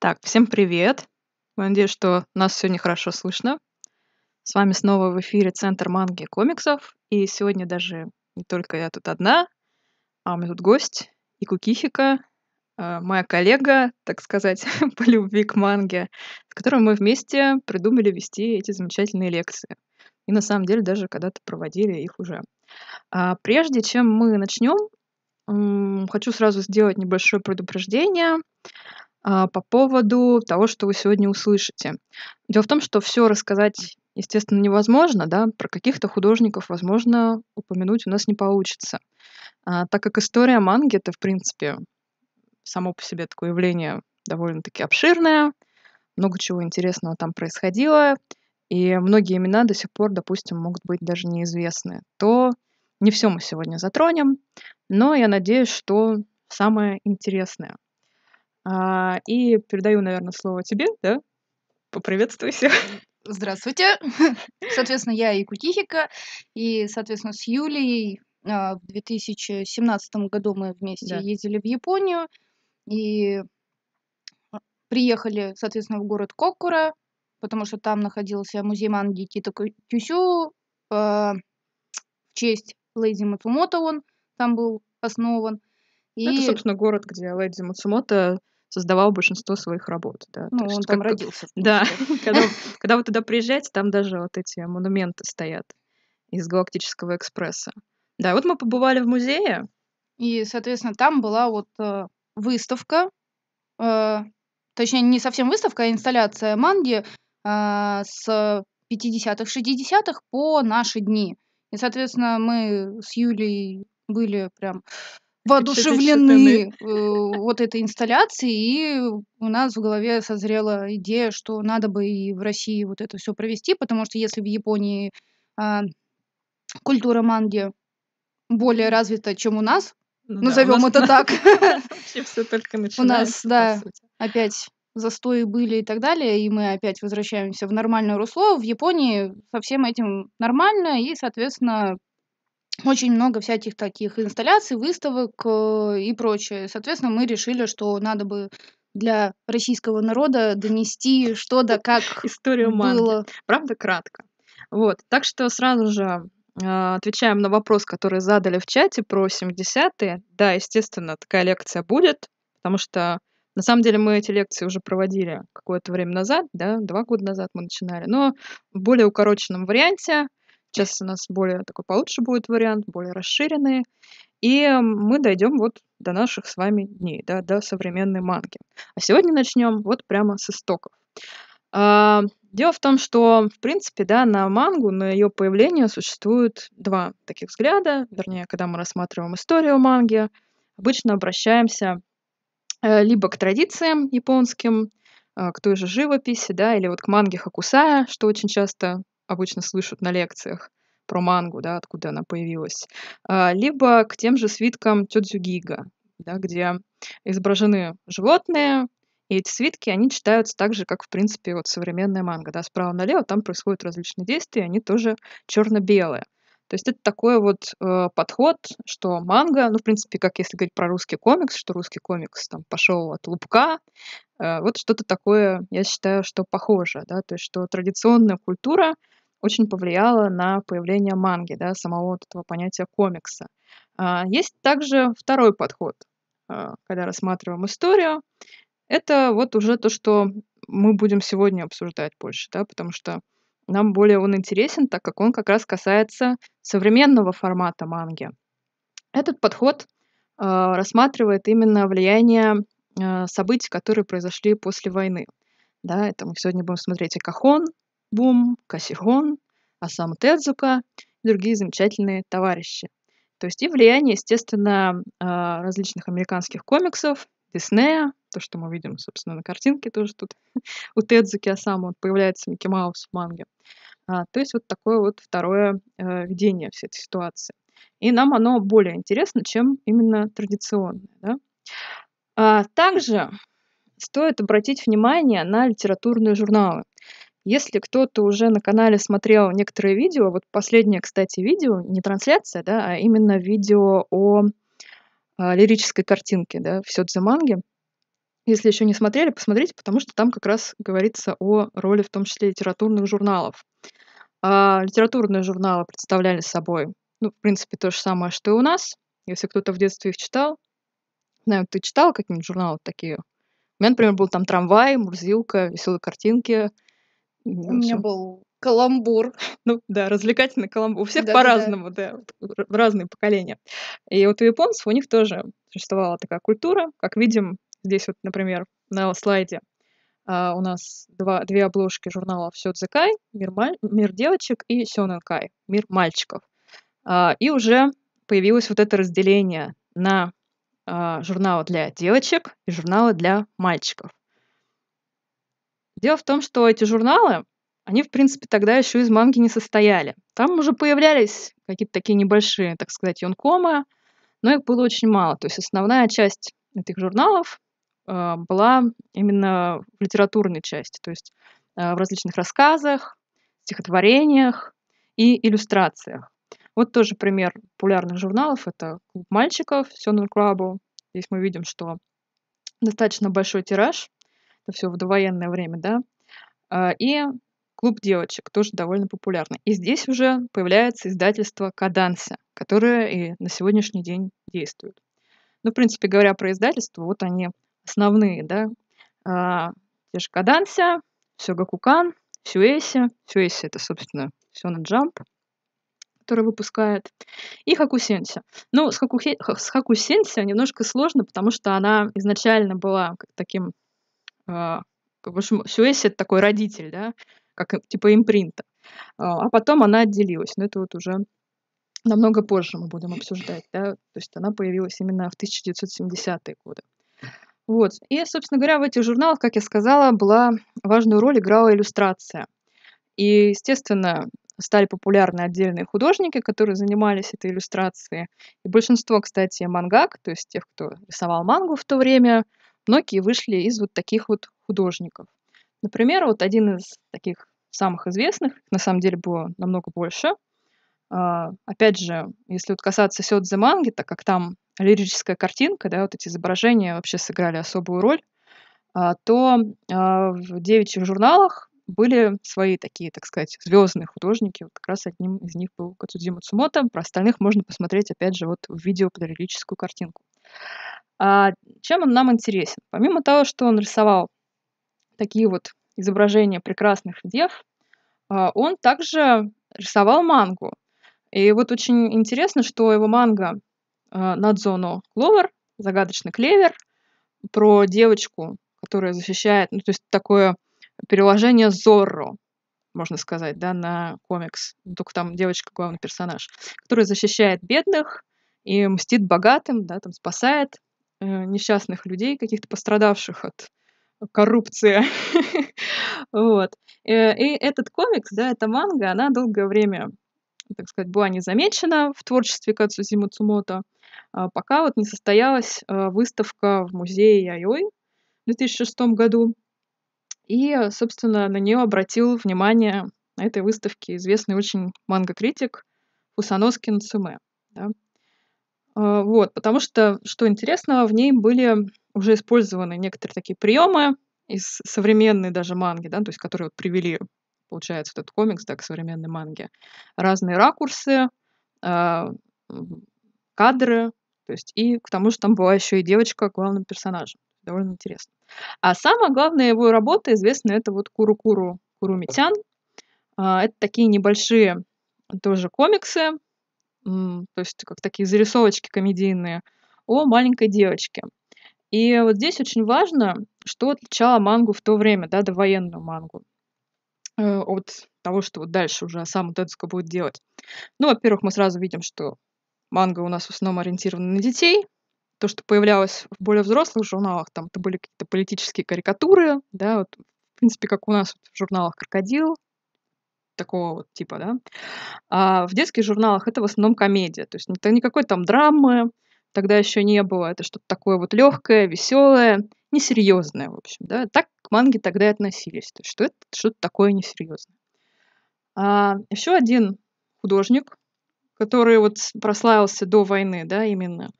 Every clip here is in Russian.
Так, всем привет. надеюсь, что нас сегодня хорошо слышно. С вами снова в эфире Центр манги и комиксов. И сегодня даже не только я тут одна, а у меня тут гость и Кукихика, э, моя коллега, так сказать, по любви к манге, с которой мы вместе придумали вести эти замечательные лекции. И на самом деле даже когда-то проводили их уже. А прежде чем мы начнем, хочу сразу сделать небольшое предупреждение. А, по поводу того, что вы сегодня услышите. Дело в том, что все рассказать, естественно, невозможно, да, про каких-то художников, возможно, упомянуть у нас не получится. А, так как история манги это, в принципе, само по себе такое явление довольно-таки обширное, много чего интересного там происходило, и многие имена до сих пор, допустим, могут быть даже неизвестны, то не все мы сегодня затронем, но я надеюсь, что самое интересное – а, и передаю, наверное, слово тебе, да? Поприветствуйся. Здравствуйте. Соответственно, я и Кутихика, и, соответственно, с Юлей а, в 2017 году мы вместе да. ездили в Японию и а, приехали, соответственно, в город Кокура, потому что там находился музей манги Кита Кюсю в честь Лэйзи Матумото он там был основан. И... это, собственно, город, где Лэдзи Мацумото создавал большинство своих работ. Да. Ну, так он что, там как... родился. Да, когда, вы туда приезжаете, там даже вот эти монументы стоят из Галактического экспресса. Да, вот мы побывали в музее. И, соответственно, там была вот э, выставка, э, точнее, не совсем выставка, а инсталляция манги э, с 50-х, 60-х по наши дни. И, соответственно, мы с Юлей были прям воодушевлены э, вот этой инсталляцией, и у нас в голове созрела идея, что надо бы и в России вот это все провести, потому что если в Японии э, культура манги более развита, чем у нас, ну, назовем да, это на... так. Вообще все только начинается. У нас, да, опять застои были и так далее, и мы опять возвращаемся в нормальное русло. В Японии со всем этим нормально, и, соответственно, очень много всяких таких инсталляций, выставок э, и прочее. Соответственно, мы решили, что надо бы для российского народа донести что да как Историю манги. Правда, кратко. Вот. Так что сразу же а, отвечаем на вопрос, который задали в чате про 70-е. Да, естественно, такая лекция будет, потому что на самом деле мы эти лекции уже проводили какое-то время назад, да, два года назад мы начинали, но в более укороченном варианте. Сейчас у нас более такой получше будет вариант, более расширенные. И мы дойдем вот до наших с вами дней, да, до современной манги. А сегодня начнем вот прямо с истоков. А, дело в том, что, в принципе, да, на мангу, на ее появление существует два таких взгляда. Вернее, когда мы рассматриваем историю манги, обычно обращаемся э, либо к традициям японским, э, к той же живописи, да, или вот к манге Хакусая, что очень часто обычно слышат на лекциях про мангу, да, откуда она появилась, а, либо к тем же свиткам Тёдзюгига, да, где изображены животные, и эти свитки, они читаются так же, как, в принципе, вот современная манга. Да, справа налево там происходят различные действия, они тоже черно-белые. То есть это такой вот э, подход, что манга, ну, в принципе, как если говорить про русский комикс, что русский комикс там пошел от лупка, э, вот что-то такое, я считаю, что похоже, да, то есть что традиционная культура, очень повлияло на появление манги, да, самого вот этого понятия комикса. А, есть также второй подход, а, когда рассматриваем историю. Это вот уже то, что мы будем сегодня обсуждать больше, да, потому что нам более он интересен, так как он как раз касается современного формата манги. Этот подход э, рассматривает именно влияние э, событий, которые произошли после войны. Да, это мы сегодня будем смотреть Кахон. Бум, Косигон, Осама Тедзука и другие замечательные товарищи. То есть и влияние, естественно, а, различных американских комиксов, Диснея, то, что мы видим, собственно, на картинке тоже тут у Тедзуки Осама, вот появляется Микки Маус в манге. А, то есть вот такое вот второе э, видение всей этой ситуации. И нам оно более интересно, чем именно традиционное. Да? А, также стоит обратить внимание на литературные журналы. Если кто-то уже на канале смотрел некоторые видео, вот последнее, кстати, видео, не трансляция, да, а именно видео о, о а, лирической картинке, да, все Сёдзе-манге. Если еще не смотрели, посмотрите, потому что там как раз говорится о роли в том числе литературных журналов. А литературные журналы представляли собой, ну, в принципе, то же самое, что и у нас. Если кто-то в детстве их читал, знаю, ты читал какие-нибудь журналы такие? У меня, например, был там «Трамвай», «Мурзилка», «Веселые картинки», у меня был каламбур. Ну да, развлекательный каламбур. У всех да, по-разному, да, да. разные поколения. И вот у японцев, у них тоже существовала такая культура. Как видим, здесь вот, например, на слайде а, у нас два, две обложки журнала «Сёдзекай», «Мир, маль... «Мир девочек» и «Сёнэнкай», «Мир мальчиков». А, и уже появилось вот это разделение на а, журналы для девочек и журналы для мальчиков. Дело в том, что эти журналы, они, в принципе, тогда еще из манги не состояли. Там уже появлялись какие-то такие небольшие, так сказать, юнкомы, но их было очень мало. То есть основная часть этих журналов э, была именно в литературной части, то есть э, в различных рассказах, стихотворениях и иллюстрациях. Вот тоже пример популярных журналов — это «Клуб мальчиков» Сёнэн Крабу. Здесь мы видим, что достаточно большой тираж — это все в довоенное время, да. А, и клуб девочек тоже довольно популярный. И здесь уже появляется издательство Каданса, которое и на сегодняшний день действует. Ну, в принципе, говоря про издательство, вот они основные, да. А, те же Каданса, Сёгакукан, Сюэси. Сюэси — это, собственно, Сёна Джамп, который выпускает, и Хакусенси. Ну, с, с Хакусенси немножко сложно, потому что она изначально была как таким а, в общем, Сюэси — это такой родитель, да, как типа импринта. А, а потом она отделилась, но это вот уже намного позже мы будем обсуждать, да, то есть она появилась именно в 1970-е годы. Вот. И, собственно говоря, в этих журналах, как я сказала, была важную роль играла иллюстрация. И, естественно, стали популярны отдельные художники, которые занимались этой иллюстрацией. И большинство, кстати, мангак, то есть тех, кто рисовал мангу в то время, многие вышли из вот таких вот художников. Например, вот один из таких самых известных, на самом деле было намного больше. А, опять же, если вот касаться Сёдзе манги, так как там лирическая картинка, да, вот эти изображения вообще сыграли особую роль, а, то а, в девичьих журналах были свои такие, так сказать, звездные художники. Вот как раз одним из них был Кацудзима Цумото. Про остальных можно посмотреть, опять же, вот в видео про лирическую картинку. А чем он нам интересен? Помимо того, что он рисовал такие вот изображения прекрасных дев, а, он также рисовал мангу. И вот очень интересно, что его манга а, Надзоно Кловер, загадочный клевер, про девочку, которая защищает, ну, то есть такое переложение Зорро, можно сказать, да, на комикс. Ну, только там девочка главный персонаж, которая защищает бедных, и мстит богатым, да, там спасает э, несчастных людей, каких-то пострадавших от коррупции. вот. Э, и, этот комикс, да, эта манга, она долгое время, так сказать, была не замечена в творчестве Кацузиму Цумото, а пока вот не состоялась а, выставка в музее Яйой в 2006 году. И, собственно, на нее обратил внимание на этой выставке известный очень манга критик Фусаноскин Цуме. Да? А, вот, потому что, что интересного в ней были уже использованы некоторые такие приемы из современной даже манги, да, то есть которые вот привели, получается, этот комикс да, к современной манге. Разные ракурсы, а, кадры, то есть и к тому же там была еще и девочка главным персонажем. Довольно интересно. А самая главная его работа известна, это вот Куру-Куру Курумитян. А, это такие небольшие тоже комиксы, то есть как такие зарисовочки комедийные о маленькой девочке. И вот здесь очень важно, что отличало мангу в то время, да, довоенную мангу, э, от того, что вот дальше уже сам Тетско будет делать. Ну, во-первых, мы сразу видим, что манга у нас в основном ориентирована на детей. То, что появлялось в более взрослых журналах, там это были какие-то политические карикатуры, да, вот, в принципе, как у нас вот в журналах «Крокодил», такого вот типа, да. А в детских журналах это в основном комедия, то есть это никакой там драмы, тогда еще не было, это что-то такое вот легкое, веселое, несерьезное, в общем, да. Так к манге тогда и относились, то есть что это что-то такое несерьезное. А еще один художник, который вот прославился до войны, да, именно.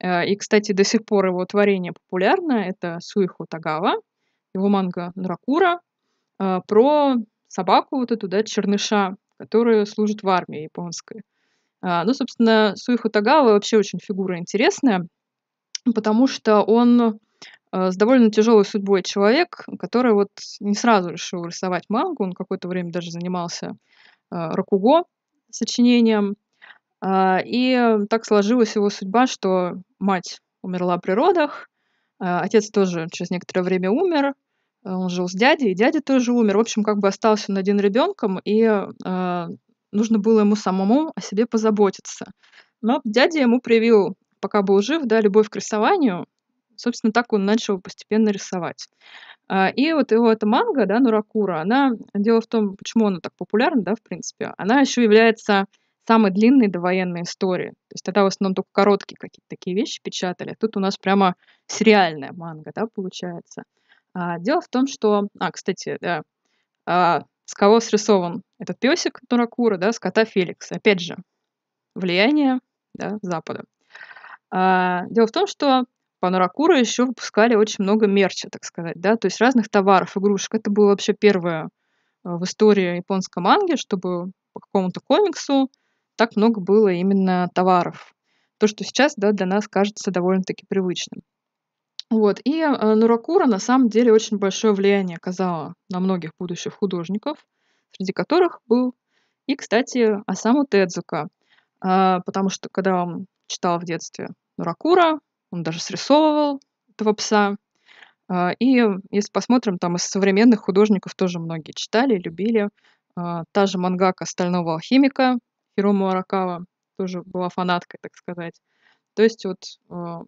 Э, и, кстати, до сих пор его творение популярно. Это Суихо Тагава, его манга «Наракура», э, про собаку вот эту, да, черныша, которая служит в армии японской. А, ну, собственно, Суиху Тагава вообще очень фигура интересная, потому что он а, с довольно тяжелой судьбой человек, который вот не сразу решил рисовать мангу, он какое-то время даже занимался а, ракуго сочинением, а, и так сложилась его судьба, что мать умерла при родах, отец тоже через некоторое время умер, он жил с дядей, и дядя тоже умер. В общем, как бы остался он один ребенком, и э, нужно было ему самому о себе позаботиться. Но дядя ему привил, пока был жив, да, любовь к рисованию. Собственно, так он начал постепенно рисовать. А, и вот его эта манга, да, Нуракура, она, дело в том, почему она так популярна, да, в принципе, она еще является самой длинной довоенной истории. То есть тогда в основном только короткие какие-то такие вещи печатали. А тут у нас прямо сериальная манга, да, получается. А, дело в том, что... А, кстати, да, а, с кого срисован этот песик Нуракура, да, с кота Феликс. Опять же, влияние да, Запада. А, дело в том, что по Нуракуру еще выпускали очень много мерча, так сказать, да, то есть разных товаров, игрушек. Это было вообще первое а, в истории японской манги, чтобы по какому-то комиксу так много было именно товаров. То, что сейчас да, для нас кажется довольно-таки привычным. Вот. И э, Нуракура на самом деле очень большое влияние оказала на многих будущих художников, среди которых был и, кстати, Осаму Тедзука. Э, потому что когда он читал в детстве Нуракура, он даже срисовывал этого пса. А, и если посмотрим, там из современных художников тоже многие читали, любили. А, та же мангака «Стального алхимика» Хирому Аракава тоже была фанаткой, так сказать. То есть вот э,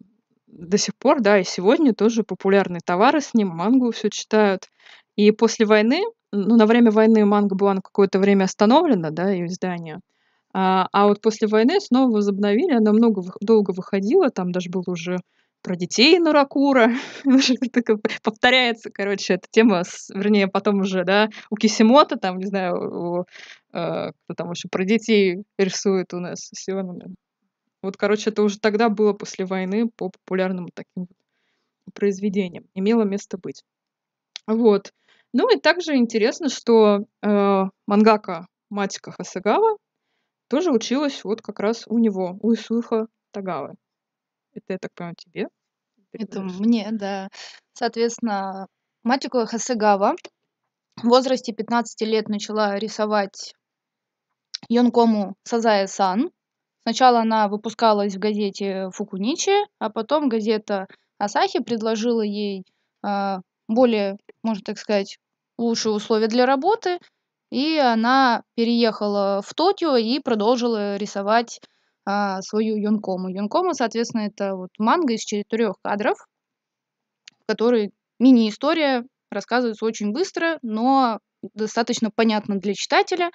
до сих пор, да, и сегодня тоже популярные товары с ним, мангу все читают. И после войны, ну, на время войны манга была на какое-то время остановлена, да, ее издание. А, а вот после войны снова возобновили, она много долго выходила, там даже было уже про детей Нуракура. Повторяется, короче, эта тема, с, вернее, потом уже, да, у Кисимота, там, не знаю, у, э, кто там еще про детей рисует у нас с вот, короче, это уже тогда было после войны по популярным таким произведениям. Имело место быть. Вот. Ну и также интересно, что э, мангака Матика Хасагава тоже училась вот как раз у него, у Исуха Тагавы. Это, я так понимаю, тебе? Это мне, да. Соответственно, Матико Хасагава в возрасте 15 лет начала рисовать Йонкому Сазая-сан. Сначала она выпускалась в газете Фукуничи, а потом газета Асахи предложила ей э, более, можно так сказать, лучшие условия для работы, и она переехала в Токио и продолжила рисовать а, свою юнкому. Юнкому, соответственно, это вот манга из четырех кадров, в которой мини-история рассказывается очень быстро, но достаточно понятно для читателя.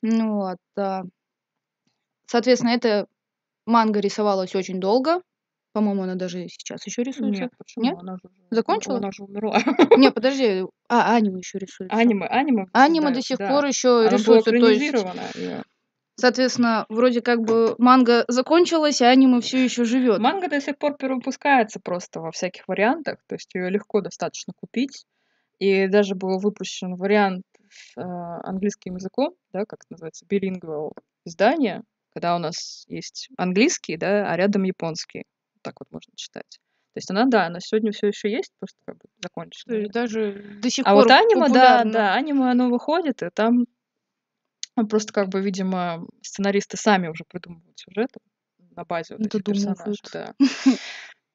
Ну вот. Соответственно, эта манга рисовалась очень долго. По-моему, она даже сейчас еще рисуется. Нет, почему? Нет? Она же... Закончила? Она же умерла. Не, подожди. А, аниме еще рисуется. Аниме, аниме. Аниме да, до сих да. пор еще она рисуется. Была то есть... Yeah. Соответственно, вроде как бы манга закончилась, а аниме все еще живет. Манга до сих пор перевыпускается просто во всяких вариантах, то есть ее легко достаточно купить. И даже был выпущен вариант э, английским языком, да, как это называется, билингвал издание, когда у нас есть английский, да, а рядом японский. так вот можно читать. То есть она, да, она сегодня все еще есть, просто как бы закончена. даже до сих а пор. А вот аниме, да, да, аниме, оно выходит, и там ну, просто как бы, видимо, сценаристы сами уже придумывают сюжет на базе вот этих персонажей. Да.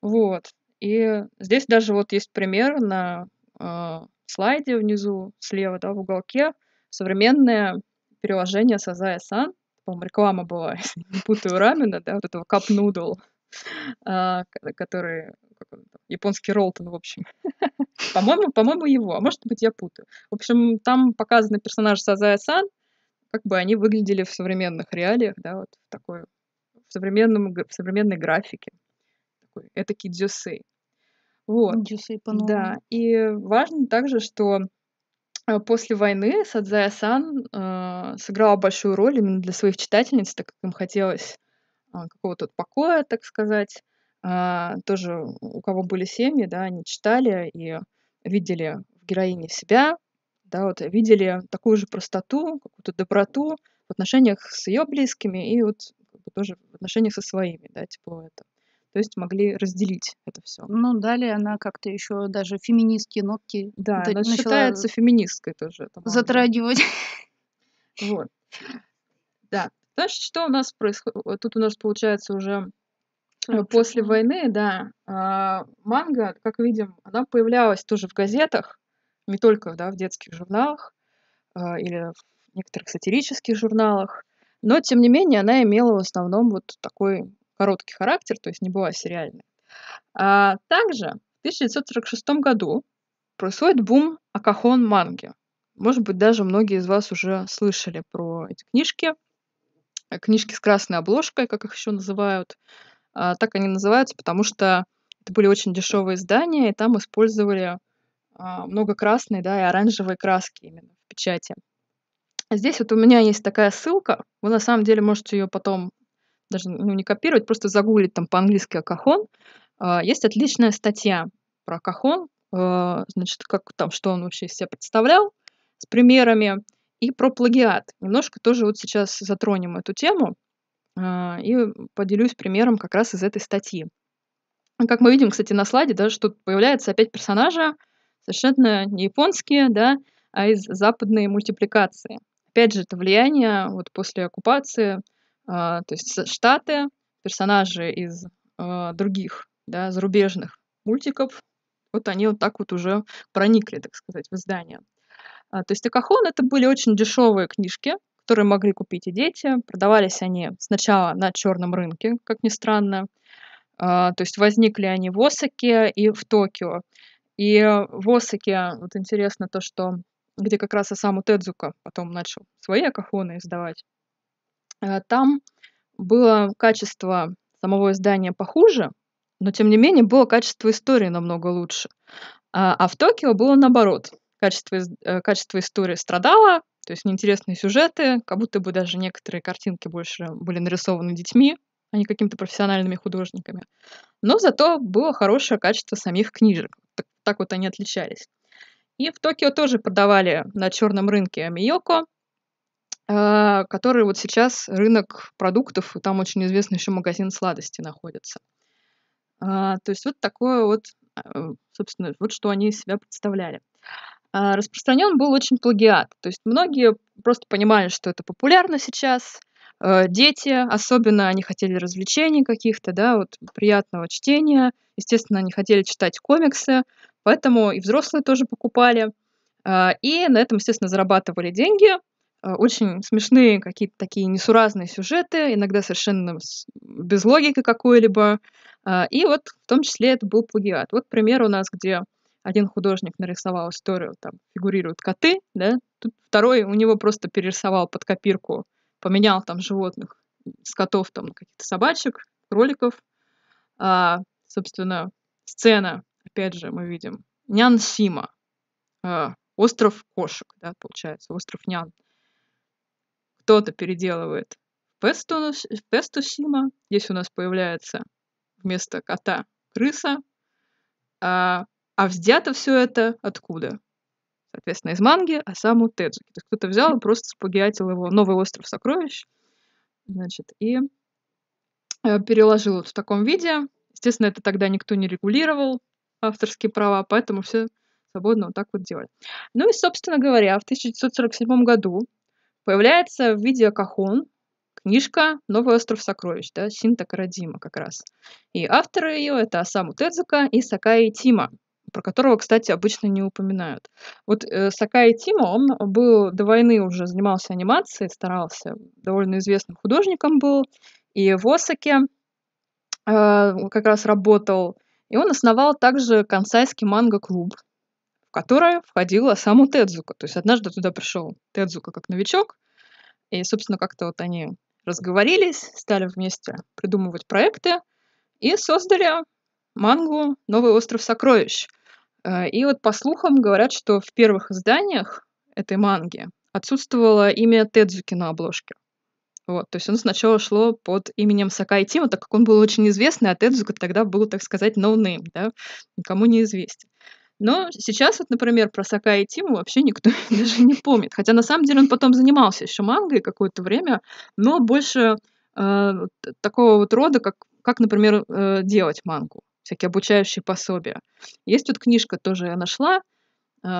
Вот. И здесь даже вот есть пример на э, слайде внизу, слева, да, в уголке, современное переложение Сазая Сан по-моему, реклама была, не путаю, рамена, да, вот этого а, кап-нудл, который японский Ролтон, в общем. по-моему, по-моему, его, а может быть, я путаю. В общем, там показаны персонажи Сазая Сан, как бы они выглядели в современных реалиях, да, вот такой, в, современном, в современной графике. Такой этакий дзюсей. Вот. Дзюсей Да, и важно также, что а после войны Садзая-сан, а, э, сыграла большую роль именно для своих читательниц, так как им хотелось, а, какого-то покоя, так сказать. А, тоже у кого были семьи, да, они читали и видели в героине себя, да, вот видели такую же простоту, какую-то доброту в отношениях с ее близкими и вот тоже в отношениях со своими, да, типа это то есть могли разделить это все. Ну, далее она как-то еще даже феминистские нотки. Да, она считается феминисткой тоже. Затрагивать. Вот. Да. Значит, что у нас происходит? Тут у нас получается уже э, после войны, да, а, манга, как видим, она появлялась тоже в газетах, не только да, в детских журналах а, или в некоторых сатирических журналах, но, тем не менее, она имела в основном вот такой короткий характер, то есть не была сериальной. А также в 1946 году происходит бум Акахон манги. Может быть, даже многие из вас уже слышали про эти книжки. Э, книжки с красной обложкой, как их еще называют. А, так они называются, потому что это были очень дешевые издания, и там использовали а, много красной, да, и оранжевой краски именно в печати. Здесь вот у меня есть такая ссылка. Вы на самом деле можете ее потом даже ну, не копировать, просто загуглить там по-английски «Акахон». А, есть отличная статья про «Акахон», а, значит, как там, что он вообще из себя представлял, с примерами, и про плагиат. Немножко тоже вот сейчас затронем эту тему а, и поделюсь примером как раз из этой статьи. Как мы видим, кстати, на слайде, да, что тут появляются опять персонажи, совершенно не японские, да, а из западной мультипликации. Опять же, это влияние вот после оккупации а, то есть Штаты, персонажи из а, других, да, зарубежных мультиков, вот они вот так вот уже проникли, так сказать, в издание. А, то есть Акахон это были очень дешевые книжки, которые могли купить и дети. Продавались они сначала на черном рынке, как ни странно. То есть возникли они в Осаке и в Токио. И в Осаке, вот интересно то, что где как раз и саму Тедзука потом начал свои акафоны издавать. Э, там было качество самого издания похуже, но тем не менее было качество истории намного лучше. А, а в Токио было наоборот. Качество, э, качество истории страдало, то есть неинтересные сюжеты, как будто бы даже некоторые картинки больше были нарисованы детьми, а не какими-то профессиональными художниками. Но зато было хорошее качество самих книжек. Так, так вот они отличались. И в Токио тоже продавали на черном рынке Миёко, а, который вот сейчас рынок продуктов, там очень известный еще магазин сладости находится. А, то есть вот такое вот, а, собственно, вот что они из себя представляли. А, распространен был очень плагиат. То есть многие просто понимали, что это популярно сейчас. дети, особенно они хотели развлечений каких-то, да, вот приятного чтения. Естественно, они хотели читать комиксы, поэтому и взрослые тоже покупали. И на этом, естественно, зарабатывали деньги, Э, очень смешные какие-то такие несуразные сюжеты, иногда совершенно без логики какой-либо. А, и вот в том числе это был плагиат. Вот пример у нас, где один художник нарисовал историю, там фигурируют коты, да, тут второй у него просто перерисовал под копирку, поменял там животных с котов там на каких-то собачек, кроликов. А, собственно, сцена, опять же, мы видим Нян Сима, э, остров кошек, да, получается, остров Нян кто-то переделывает в Пестусима. Здесь у нас появляется вместо кота крыса. А, а взято все это откуда? Соответственно, из манги, а саму Тедзуки. То есть кто-то взял и просто сплагиатил его «Новый остров сокровищ», значит, и э, переложил вот в таком виде. Естественно, это тогда никто не регулировал авторские права, поэтому все свободно вот так вот делали. Ну и, собственно говоря, в 1947 году Появляется в виде кахон книжка «Новый остров сокровищ», да, Синта Карадима как раз. И авторы ее — это Асаму Тедзука и Сакаи Тима, про которого, кстати, обычно не упоминают. Вот э, Сакаи Тима, он был до войны уже занимался анимацией, старался, довольно известным художником был, и в Осаке э, как раз работал. И он основал также Кансайский манго-клуб, в которое входила саму Тедзука. То есть однажды туда пришел Тедзука как новичок, и, собственно, как-то вот они разговорились, стали вместе придумывать проекты и создали мангу «Новый остров сокровищ». Э, и вот по слухам говорят, что в первых изданиях этой манги отсутствовало имя Тедзуки на обложке. Вот, то есть он сначала шло под именем Сакай Тима, так как он был очень известный, а Тедзука тогда был, так сказать, ноунейм, no да, никому неизвестен. Но сейчас вот, например, про Сакаи Тиму вообще никто даже не помнит. Хотя на самом деле он потом занимался еще мангой какое-то время, но больше э, такого вот рода, как, как например, э, делать мангу, всякие обучающие пособия. Есть вот книжка, тоже я нашла, э,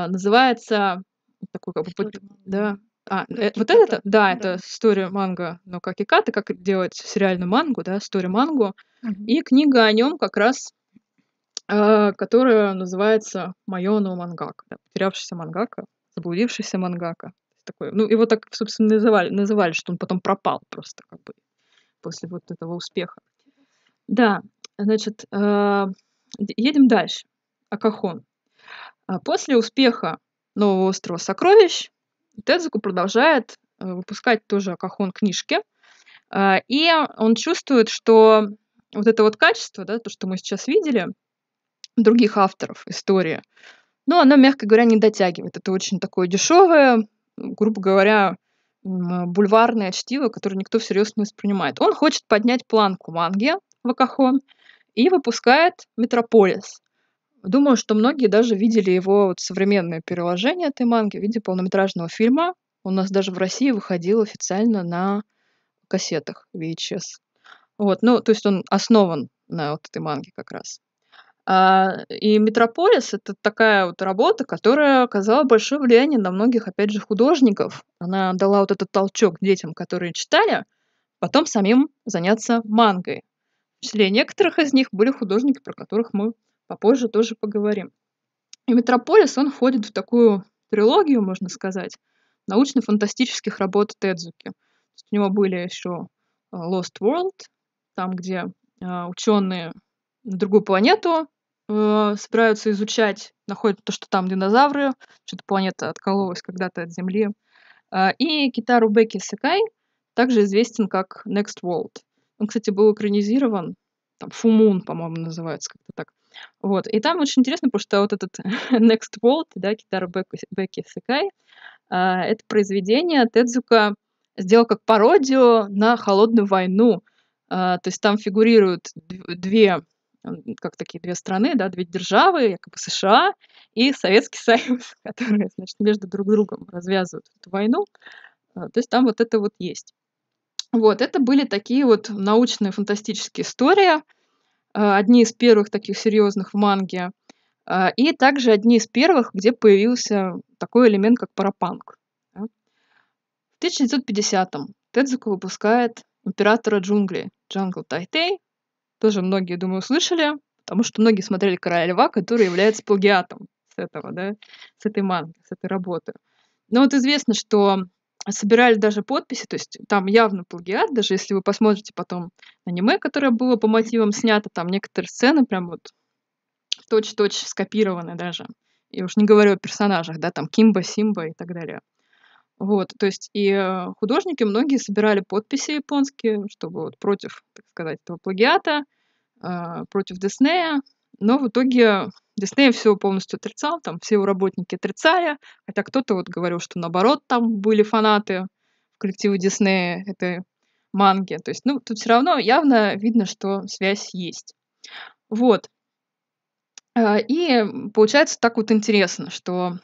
называется такой как бы... Да, а, ну, э, вот типа ну это, да, да, это история манга, но как и каты, как делать сериальную мангу, да, история мангу. Угу. И книга о нем как раз Э, которая называется «Майоно Мангака», да, «Потерявшийся Мангака», «Заблудившийся Мангака». Такой, ну, его так, собственно, называли, называли, что он потом пропал просто как бы после вот этого успеха. Да, значит, э, едем дальше. Акахон. Э, после успеха нового острова Сокровищ Тедзуку продолжает э, выпускать тоже Акахон книжки, и он чувствует, что вот это вот качество, да, то, что мы сейчас видели, других авторов история. Но она, мягко говоря, не дотягивает. Это очень такое дешевое, грубо говоря, бульварное чтиво, которое никто всерьез не воспринимает. Он хочет поднять планку манги в Вакахон и выпускает «Метрополис». Думаю, что многие даже видели его вот современное переложение этой манги в виде полнометражного фильма. У нас даже в России выходил официально на кассетах VHS. Вот, ну, то есть он основан на вот этой манге как раз. А, и «Метрополис» — это такая вот работа, которая оказала большое влияние на многих, опять же, художников. Она дала вот этот толчок детям, которые читали, потом самим заняться мангой. В числе некоторых из них были художники, про которых мы попозже тоже поговорим. И «Метрополис», он входит в такую трилогию, можно сказать, научно-фантастических работ Тедзуки. У него были еще а, «Lost World», там, где э, ученые другую планету, э, собираются изучать, находят то, что там динозавры, что-то планета откололась когда-то от Земли. Э, и Китару Беки Секай также известен как Next World. Он, кстати, был экранизирован, там, Фумун, по-моему, называется как-то так. Вот. И там очень интересно, потому что вот этот Next World, да, Китару Беки Секай, э, а, это произведение Тедзука сделал как пародию на холодную войну. Uh, то есть там фигурируют две как такие две страны, да, две державы, якобы США и Советский Союз, которые, значит, между друг другом развязывают эту войну. А, то есть там вот это вот есть. Вот, это были такие вот научные фантастические истории, а, одни из первых таких серьезных в манге, а, и также одни из первых, где появился такой элемент, как парапанк. В 1950-м Тедзуку выпускает императора джунглей Джангл Тайтей, тоже многие, думаю, услышали, потому что многие смотрели «Короля льва», который является плагиатом с этого, да, с этой манги, с этой работы. Но вот известно, что собирали даже подписи, то есть там явно плагиат, даже если вы посмотрите потом аниме, которое было по мотивам снято, там некоторые сцены прям вот точь-точь скопированы даже. Я уж не говорю о персонажах, да, там Кимба, Симба и так далее. Вот, то есть и э, художники многие собирали подписи японские, чтобы вот против, так сказать, этого плагиата, а, против Диснея, но в итоге Дисней все полностью отрицал, там все его работники отрицали, хотя кто-то вот говорил, что наоборот там были фанаты коллектива Диснея этой манги. То есть, ну, тут все равно явно видно, что связь есть. Вот. А, и получается так вот интересно, что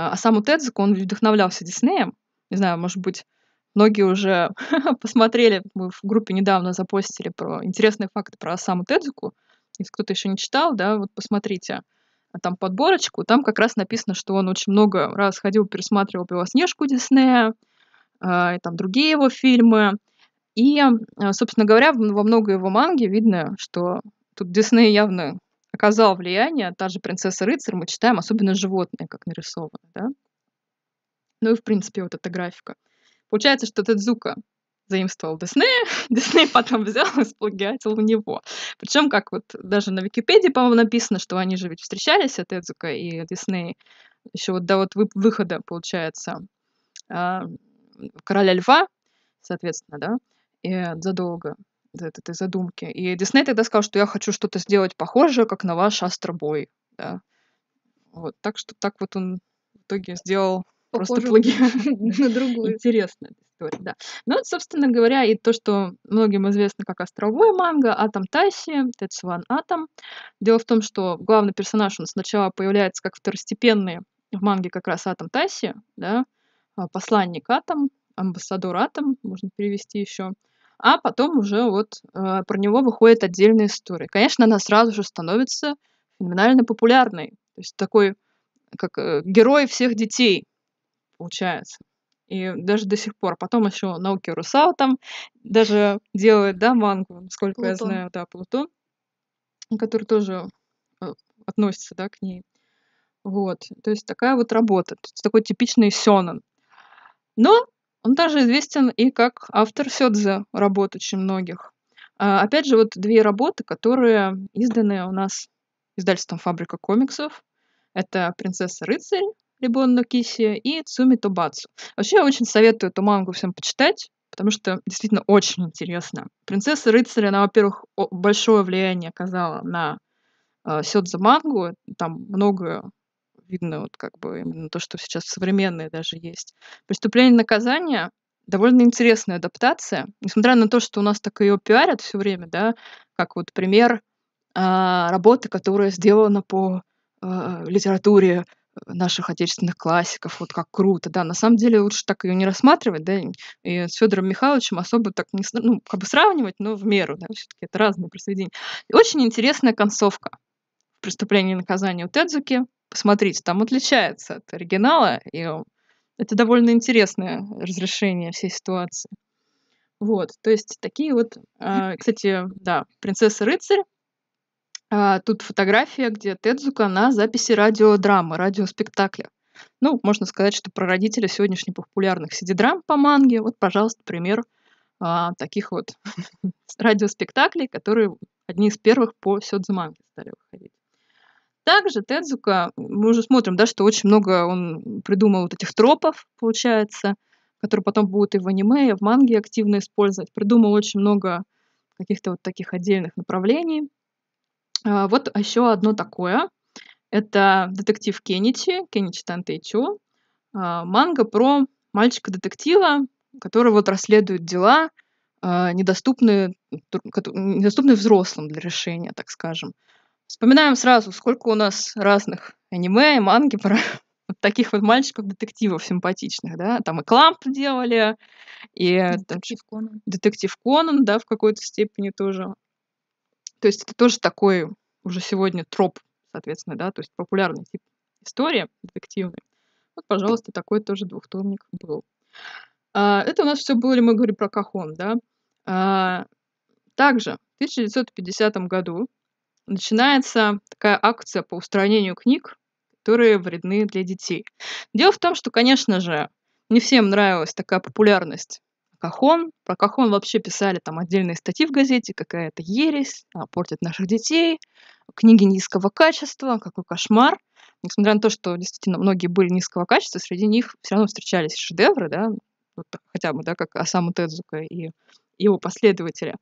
а сам Тедзик, он вдохновлялся Диснеем. Не знаю, может быть, многие уже посмотрели, мы в группе недавно запостили про интересные факты про саму Тедзику. Если кто-то еще не читал, да, вот посмотрите а там подборочку, там как раз написано, что он очень много раз ходил, пересматривал «Белоснежку» Диснея, а, и там другие его фильмы. И, а, собственно говоря, во много его манги видно, что тут Дисней явно оказал влияние, та же «Принцесса рыцарь», мы читаем, особенно животные, как нарисованы, да? Ну и, в принципе, вот эта графика. Получается, что Тедзука заимствовал Диснея, Дисней потом взял и сплагиатил у него. Причем, как вот даже на Википедии, по-моему, написано, что они же ведь встречались, от а и Дисней, еще вот до вот выхода, получается, а, «Короля льва», соответственно, да, и задолго от этой задумки. И Дисней тогда сказал, что я хочу что-то сделать похожее, как на ваш Астробой. Да. Вот, так что так вот он в итоге сделал Похоже просто плагиат. на другую. Интересная история, да. Ну, собственно говоря, и то, что многим известно как Астробой манга Атом Тайси, Тецуан Атом. Дело в том, что главный персонаж, он сначала появляется как второстепенный в манге как раз Атом Тайси, да, а, посланник Атом, амбассадор Атом, можно перевести еще а потом уже вот э, про него выходят отдельные истории. Конечно, она сразу же становится феноменально популярной. То есть такой, как э, герой всех детей, получается. И даже до сих пор. Потом еще науки Русал там даже делает, да, мангу, сколько я знаю, да, Плутон, который тоже э, относится, да, к ней. Вот. То есть такая вот работа. То есть такой типичный сёнэн. Но он также известен и как автор сёдзе работ очень многих. А, опять же, вот две работы, которые изданы у нас издательством «Фабрика комиксов». Это «Принцесса-рыцарь» Либонно Киси и Цуми Тобацу. Вообще, я очень советую эту мангу всем почитать, потому что действительно очень интересно. «Принцесса рыцаря», она, во-первых, большое влияние оказала на э, Сёдзе мангу. Там много видно вот как бы именно то, что сейчас современное даже есть. «Преступление и наказание» довольно интересная адаптация, несмотря на то, что у нас так ее пиарят все время, да, как вот пример а, работы, которая сделана по а, литературе наших отечественных классиков, вот как круто, да, на самом деле лучше так ее не рассматривать, да, и с Федором Михайловичем особо так не, ну, как бы сравнивать, но в меру, да, все-таки это разные произведения. И очень интересная концовка. «Преступление и наказание» у Тедзуки. Посмотрите, там отличается от оригинала, и это довольно интересное разрешение всей ситуации. Вот, то есть такие вот... Э, кстати, да, «Принцесса-рыцарь». Э, тут фотография, где Тедзука на записи радиодрамы, радиоспектакля. Ну, можно сказать, что про родителя сегодняшних популярных CD-драм по манге. Вот, пожалуйста, пример а, таких вот радиоспектаклей, которые одни из первых по Сёдзе манге стали выходить. Также Тедзука, мы уже смотрим, да, что очень много он придумал вот этих тропов, получается, которые потом будут и в аниме, и в манге активно использовать. Придумал очень много каких-то вот таких отдельных направлений. А, вот еще одно такое. Это детектив Кеничи, Кеничи Тантейчу. А, манга про мальчика-детектива, который вот расследует дела, а, недоступные, недоступные взрослым для решения, так скажем. Вспоминаем сразу, сколько у нас разных аниме, и манги про вот таких вот мальчиков-детективов симпатичных, да, там и Кламп делали, и Детектив Конан. Детектив Конан, да, в какой-то степени тоже. То есть это тоже такой уже сегодня троп, соответственно, да, то есть популярный тип истории детективной. Вот, пожалуйста, такой тоже двухтомник был. А, это у нас все было, мы говорим про Кахон, да. А, также в 1950 году начинается такая акция по устранению книг, которые вредны для детей. Дело в том, что, конечно же, не всем нравилась такая популярность Кахон. Про Кахон вообще писали там отдельные статьи в газете, какая-то ересь, она портит наших детей, книги низкого качества, какой кошмар. Несмотря на то, что действительно многие были низкого качества, среди них все равно встречались шедевры, да, вот, хотя бы, да, как Осаму Тедзука и его последователи.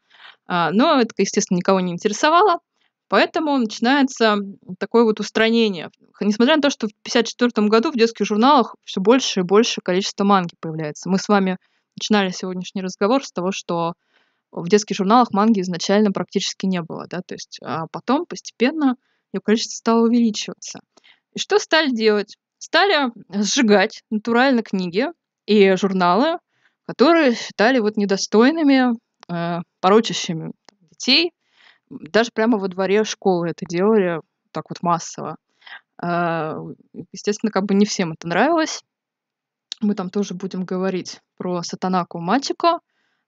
А, но это, естественно, никого не интересовало. Поэтому начинается такое вот устранение. Несмотря на то, что в 1954 году в детских журналах все больше и больше количество манги появляется. Мы с вами начинали сегодняшний разговор с того, что в детских журналах манги изначально практически не было, да, то есть а потом постепенно ее количество стало увеличиваться. И что стали делать? Стали сжигать натурально книги и журналы, которые считали вот недостойными, э, порочащими детей, даже прямо во дворе школы это делали так вот массово. А, естественно, как бы не всем это нравилось. Мы там тоже будем говорить про Сатанаку Мачико,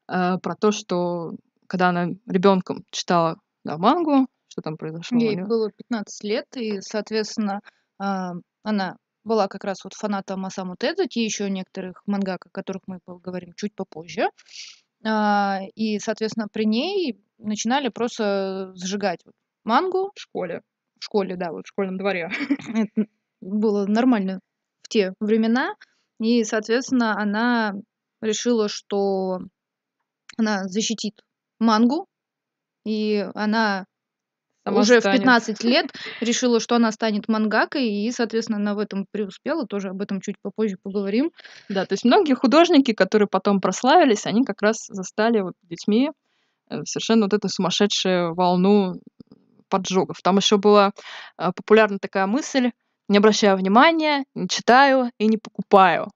а, про то, что когда она ребенком читала да, мангу, что там произошло. Ей у неё. было 15 лет, и, соответственно, а, она была как раз вот фанатом Масаму Тедзути и еще некоторых мангак, о которых мы поговорим чуть попозже. И, соответственно, при ней начинали просто зажигать вот мангу. В школе. В школе, да, вот в школьном дворе. Это было нормально в те времена. И, соответственно, она решила, что она защитит мангу. И она Сама уже станет. в 15 лет решила, что она станет мангакой, и, соответственно, она в этом преуспела, тоже об этом чуть попозже поговорим. Да, то есть многие художники, которые потом прославились, они как раз застали вот детьми Э, совершенно вот эту сумасшедшую волну поджогов. Там еще была э, популярна такая мысль «не обращаю внимания, не читаю и не покупаю».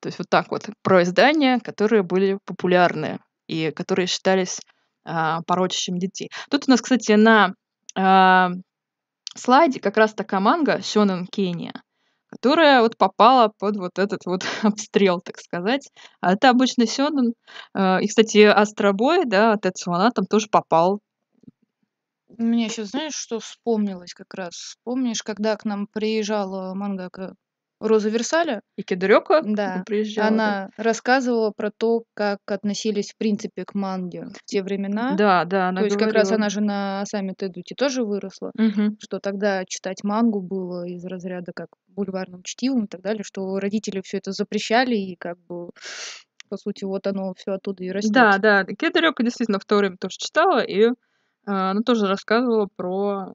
То есть вот так вот про издания, которые были популярны и которые считались э, порочащими детей. Тут у нас, кстати, на э, слайде как раз такая манга Сёнэн Кения которая вот попала под вот этот вот обстрел, так сказать. А это обычный сёнэн. А, и, кстати, Астробой, да, от она там тоже попал. Мне сейчас, знаешь, что вспомнилось как раз? Помнишь, когда к нам приезжала мангака Розу Версаля и Кедрёка Да, приезжала. Она рассказывала про то, как относились в принципе к манге в те времена. Да, да, она То есть как раз она же на сами Эдути тоже выросла, угу. что тогда читать мангу было из разряда как бульварным чтивом и так далее, что родители все это запрещали и как бы по сути вот оно все оттуда и растет. Да, да, Кедрёка действительно в то время тоже читала и э, она тоже рассказывала про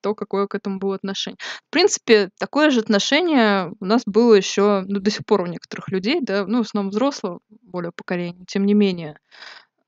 то, какое к этому было отношение. В принципе, такое же отношение у нас было еще, ну, до сих пор у некоторых людей, да, ну, в основном взрослого более поколения, тем не менее.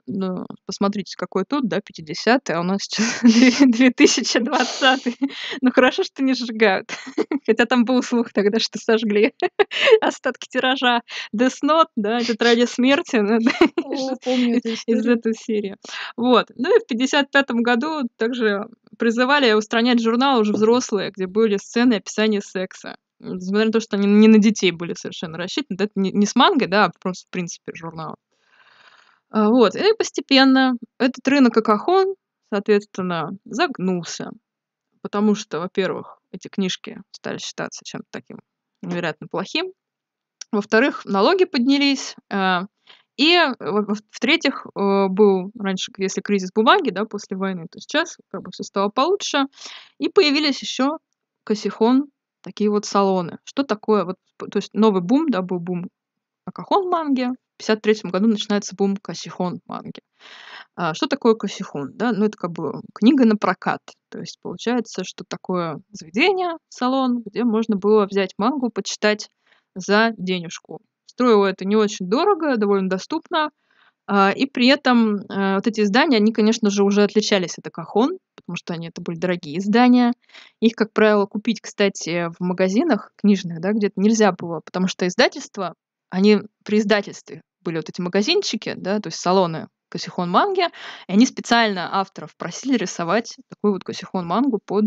Ну, посмотрите, какой тут, да, 50 а у нас сейчас 2020 -й. Ну, хорошо, что не сжигают. Хотя там был слух тогда, что сожгли остатки тиража Death Note, да, тетради смерти. Ну, О, помню Из этой серии. Вот. Ну и в 55 году также призывали устранять журналы уже взрослые, где были сцены описания секса. Несмотря на то, что они не на детей были совершенно рассчитаны. Это не, с мангой, да, а просто, в принципе, журнал. А, вот. И постепенно этот рынок Акахон, соответственно, загнулся. Потому что, во-первых, эти книжки стали считаться чем-то таким невероятно плохим. Во-вторых, налоги поднялись. А, и, э, в-третьих, э, был раньше, если кризис бумаги, да, после войны, то сейчас как бы все стало получше. И появились еще Косихон, такие вот салоны. Что такое? Вот, то есть новый бум, да, был бум Акахон манги. В 1953 году начинается бум Косихон манги. А, что такое Косихон? Да? Ну, это как бы книга на прокат. То есть получается, что такое заведение, салон, где можно было взять мангу, почитать за денежку. Стоило это не очень дорого, довольно доступно. А, и при этом э, вот эти издания, они, конечно же, уже отличались от Акахон, потому что они это были дорогие издания. Их, как правило, купить, кстати, в магазинах книжных, да, где-то нельзя было, потому что издательства, они при издательстве были вот эти магазинчики, да, то есть салоны косихон манги, и они специально авторов просили рисовать такую вот косихон мангу под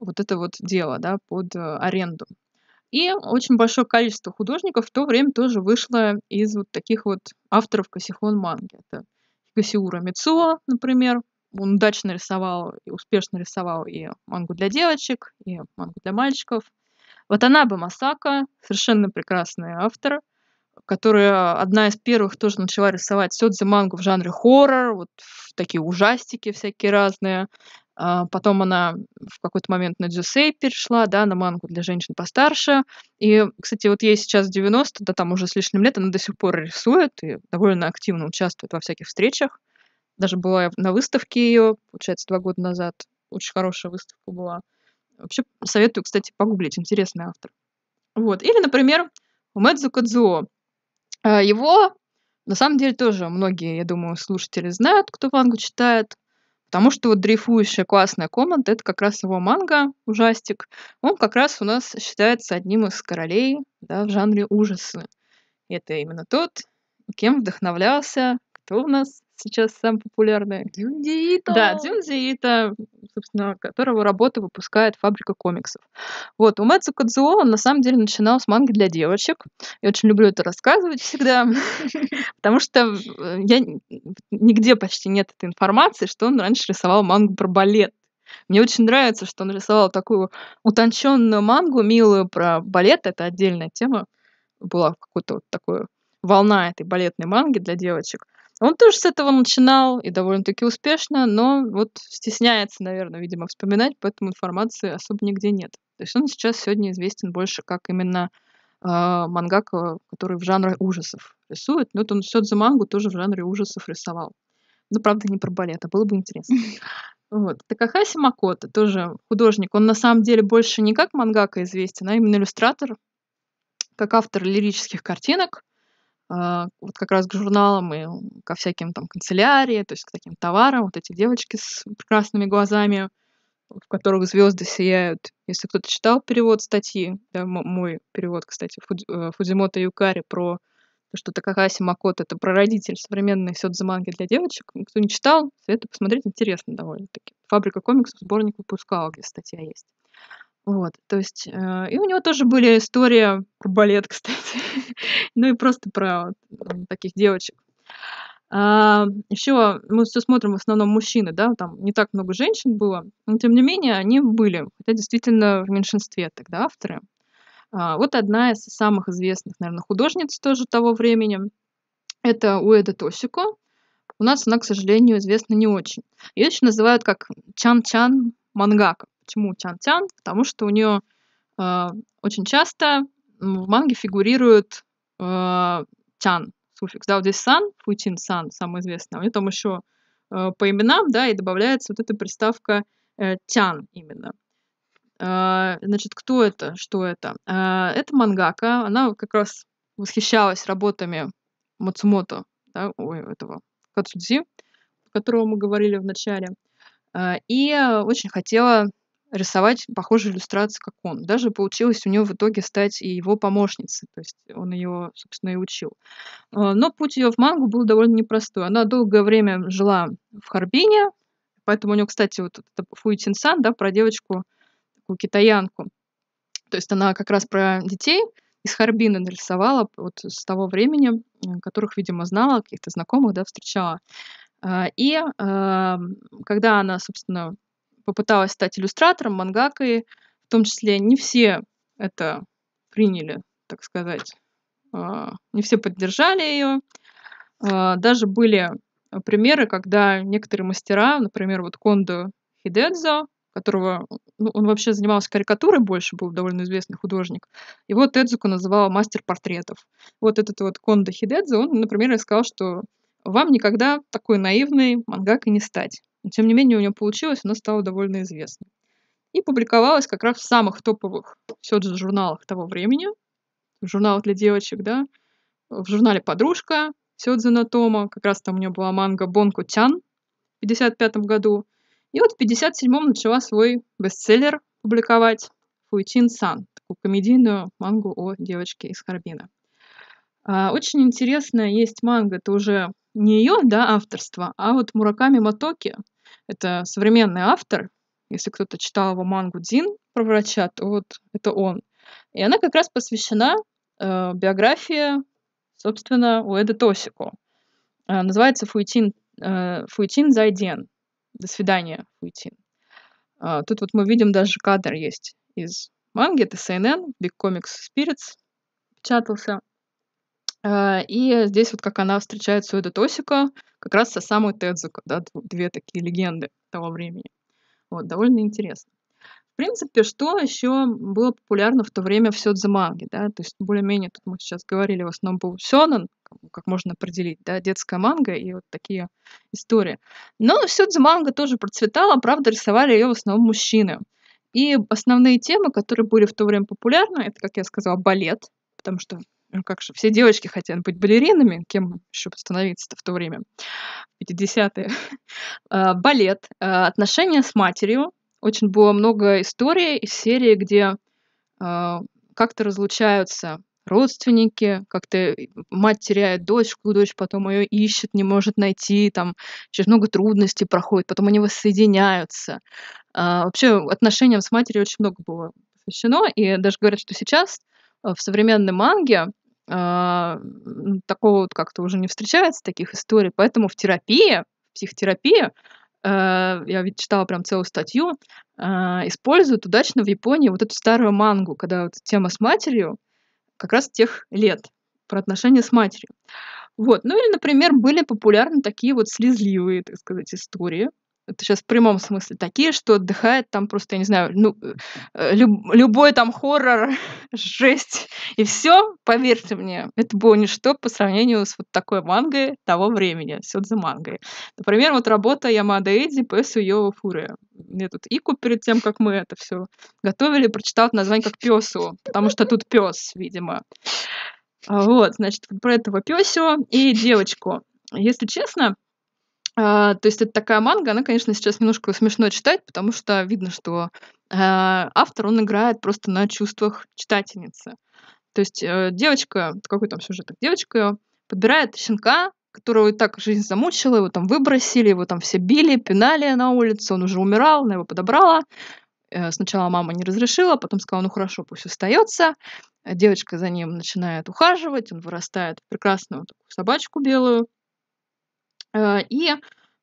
вот это вот дело, да, под э, аренду. И очень большое количество художников в то время тоже вышло из вот таких вот авторов косихон манги. Это Гасиура Мицуо, например. Он удачно рисовал и успешно рисовал и мангу для девочек, и мангу для мальчиков. вот Ватанаба Масака, совершенно прекрасный автор, которая одна из первых тоже начала рисовать сёдзи мангу в жанре хоррор, вот в такие ужастики всякие разные. А, потом она в какой-то момент на Дзюсей перешла, да, на мангу для женщин постарше. И, кстати, вот ей сейчас 90, да, там уже с лишним лет, она до сих пор рисует и довольно активно участвует во всяких встречах. Даже была я на выставке ее, получается, два года назад. Очень хорошая выставка была. Вообще советую, кстати, погуглить. Интересный автор. Вот. Или, например, Умэдзу Кадзуо. А, его, на самом деле, тоже многие, я думаю, слушатели знают, кто мангу читает. Потому что вот «Дрейфующая классная команда, это как раз его манга, ужастик. Он как раз у нас считается одним из королей да, в жанре ужасы. Это именно тот, кем вдохновлялся, кто у нас? сейчас сам популярный. Дзюндиито! Да, Дзюндиита, собственно, которого работы выпускает фабрика комиксов. Вот, у Мэтсу Кадзуо он на самом деле начинал с манги для девочек. Я очень люблю это рассказывать всегда, потому что э, я нигде почти нет этой информации, что он раньше рисовал мангу про балет. Мне очень нравится, что он рисовал такую утонченную мангу, милую про балет. Это отдельная тема. Была какая-то вот такая волна этой балетной манги для девочек. Он тоже с этого начинал и довольно-таки успешно, но вот стесняется, наверное, видимо, вспоминать, поэтому информации особо нигде нет. То есть он сейчас сегодня известен больше как именно э, а, мангак, который в жанре ужасов рисует. Но ну, вот он все за мангу тоже в жанре ужасов рисовал. Ну, правда, не про балет, а было бы интересно. Вот. Такахаси Макото тоже художник. Он на самом деле больше не как мангака известен, а именно иллюстратор, как автор лирических картинок. А, вот как раз к журналам и ко всяким там канцелярии, то есть к таким товарам, вот эти девочки с прекрасными глазами, в которых звезды сияют. Если кто-то читал перевод статьи, да, мой перевод, кстати, э, Фудзимота Юкари про то, что Такахаси Макот это прародитель современной сёдзаманги для девочек. Кто не читал, советую посмотреть, интересно довольно-таки. Фабрика комиксов сборник выпускала, где статья есть. Вот, то есть, э, и у него тоже были история про балет, кстати, ну и просто про таких девочек. А, еще мы все смотрим в основном мужчины, да, там не так много женщин было, но тем не менее они были, хотя действительно в меньшинстве тогда авторы. А, вот одна из самых известных, наверное, художниц тоже того времени, это Уэда Тосико. У нас она, к сожалению, известна не очень. Ее еще называют как Чан-Чан Мангака. Почему Тян-Тян? Потому что у нее э, а, очень часто в манге фигурирует э, а, Тян, суффикс. Да, вот здесь Сан, Путин Сан, самое известное. У нее там еще э, а, по именам, да, и добавляется вот эта приставка э, Тян именно. Э, значит, кто это, что это? Э, это мангака, она как раз восхищалась работами Мацумото, да, ой, этого Кацудзи, о которого мы говорили в начале, и очень хотела рисовать похожие иллюстрации, как он. Даже получилось у нее в итоге стать и его помощницей, то есть он ее, собственно, и учил. А, но путь ее в мангу был довольно непростой. Она долгое время жила в Харбине, поэтому у нее, кстати, вот это Фуитинсан, да, про девочку, такую китаянку. То есть она как раз про детей из Харбина нарисовала вот с того времени, которых, видимо, знала, каких-то знакомых, да, встречала. А, и а, когда она, собственно, попыталась стать иллюстратором, мангакой, в том числе не все это приняли, так сказать. А, не все поддержали ее. А, даже были а, примеры, когда некоторые мастера, например, вот Кондо Хидедзо, которого ну, он вообще занимался карикатурой больше, был довольно известный художник. Его Тедзуку называл мастер портретов. Вот этот вот Кондо Хидедзе, он, например, сказал, что вам никогда такой наивной мангакой не стать. Но, тем не менее, у нее получилось, она стала довольно известной. И публиковалась как раз в самых топовых все же журналах того времени, журнал для девочек, да, в журнале «Подружка», Сёдзина Тома, как раз там у нее была манга «Бонку Тян» в 55 году. И вот в 57-м начала свой бестселлер публиковать «Фуичин Сан», такую комедийную мангу о девочке из Харбина. А, очень интересная есть манга, это уже не ее да, авторство, а вот Мураками Матоки, это современный автор. Если кто-то читал его мангу Дин про врача, то вот это он. И она как раз посвящена э, биографии, собственно, Уэда Тосико. Э, называется «Фуитин, э, «Фуитин Зайден». До свидания, Фуитин. Э, тут вот мы видим даже кадр есть из манги. Это CNN, Big Comics Spirits печатался. А, и здесь вот как она встречает Суэда Тосика, как раз со самой Тедзука, да, две такие легенды того времени. Вот, довольно интересно. В принципе, что еще было популярно в то время в сёдзе-манге, да, то есть более-менее, тут мы сейчас говорили, в основном был сёнэн, как можно определить, да, детская манга и вот такие истории. Но сёдзе-манга тоже процветала, правда, рисовали ее в основном мужчины. И основные темы, которые были в то время популярны, это, как я сказала, балет, потому что ну как же, все девочки хотят быть балеринами, кем еще становиться-то в то время, 50-е. А, балет, а, отношения с матерью. Очень было много историй из серии, где а, как-то разлучаются родственники, как-то мать теряет дочку, дочь потом ее ищет, не может найти, там через много трудностей проходит, потом они воссоединяются. вообще отношениям с матерью очень много было посвящено, и даже говорят, что сейчас в современной манге а, такого вот как-то уже не встречается, таких историй. Поэтому в терапии, в психотерапии, а, я ведь читала прям целую статью, а, используют удачно в Японии вот эту старую мангу, когда вот тема с матерью как раз тех лет, про отношения с матерью. Вот. Ну или, например, были популярны такие вот слезливые, так сказать, истории – это сейчас в прямом смысле такие, что отдыхает там просто, я не знаю, ну, э, э, люб, любой там хоррор, жесть. И все, поверьте мне, это было ничто по сравнению с вот такой мангой того времени, за мангой. Например, вот работа Ямада Эйди по Йова Фуре, Я тут Ику перед тем, как мы это все готовили, прочитал название как Песу, потому что тут пес, видимо. А вот, значит, про этого песю и девочку. Если честно, а, то есть это такая манга, она, конечно, сейчас немножко смешно читать, потому что видно, что э, автор, он играет просто на чувствах читательницы. То есть э, девочка, какой там сюжет, девочка подбирает щенка, которого и так жизнь замучила, его там выбросили, его там все били, пинали на улице, он уже умирал, она его подобрала. Э, сначала мама не разрешила, потом сказала, ну хорошо, пусть остается. Девочка за ним начинает ухаживать, он вырастает в прекрасную такую собачку белую, Э, и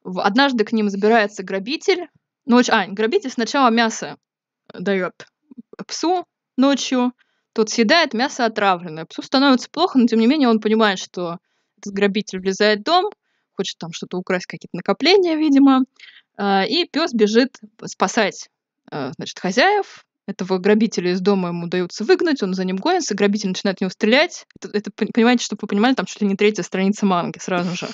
однажды к ним забирается грабитель. Ночь, а, грабитель сначала мясо э, дает псу ночью, тот съедает мясо отравленное. Псу становится плохо, но тем не менее он понимает, что этот грабитель влезает в дом, хочет там что-то украсть, какие-то накопления, видимо. Э, и пес бежит спасать значит, хозяев, этого грабителя из дома ему удается выгнать, он за ним гонится, грабитель начинает в него стрелять. Это, это понимаете, чтобы вы понимали, там чуть ли не третья страница манги сразу же.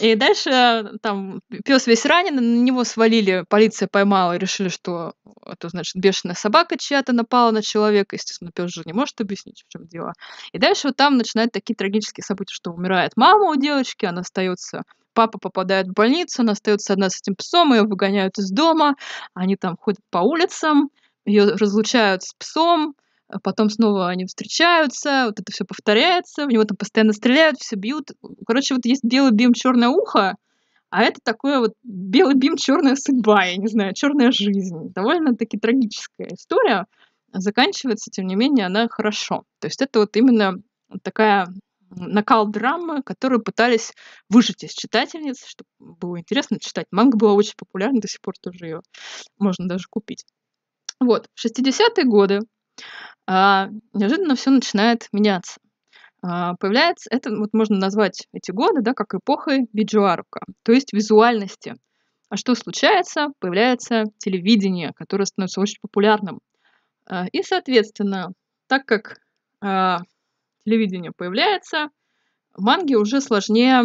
И дальше э, там пес весь ранен, на него свалили, полиция поймала и решили, что это значит бешеная собака чья-то напала на человека. Естественно, пес же не может объяснить, в чем дело. И дальше вот там начинают такие трагические события, что умирает мама у девочки, она остается папа попадает в больницу, она остается одна с этим псом, ее выгоняют из дома, они там ходят по улицам, ее разлучают с псом, а потом снова они встречаются, вот это все повторяется, в него там постоянно стреляют, все бьют. Короче, вот есть белый бим, черное ухо, а это такое вот белый бим, черная судьба, я не знаю, черная жизнь. Довольно-таки трагическая история. А заканчивается, тем не менее, она хорошо. То есть это вот именно такая накал драмы, которые пытались выжить из читательниц, чтобы было интересно читать. Манга была очень популярна, до сих пор тоже ее можно даже купить. Вот, в 60-е годы а, неожиданно все начинает меняться. А, появляется, это вот можно назвать эти годы, да, как эпохой биджуарука, то есть визуальности. А что случается? Появляется телевидение, которое становится очень популярным. А, и, соответственно, так как а, телевидение появляется, манги уже сложнее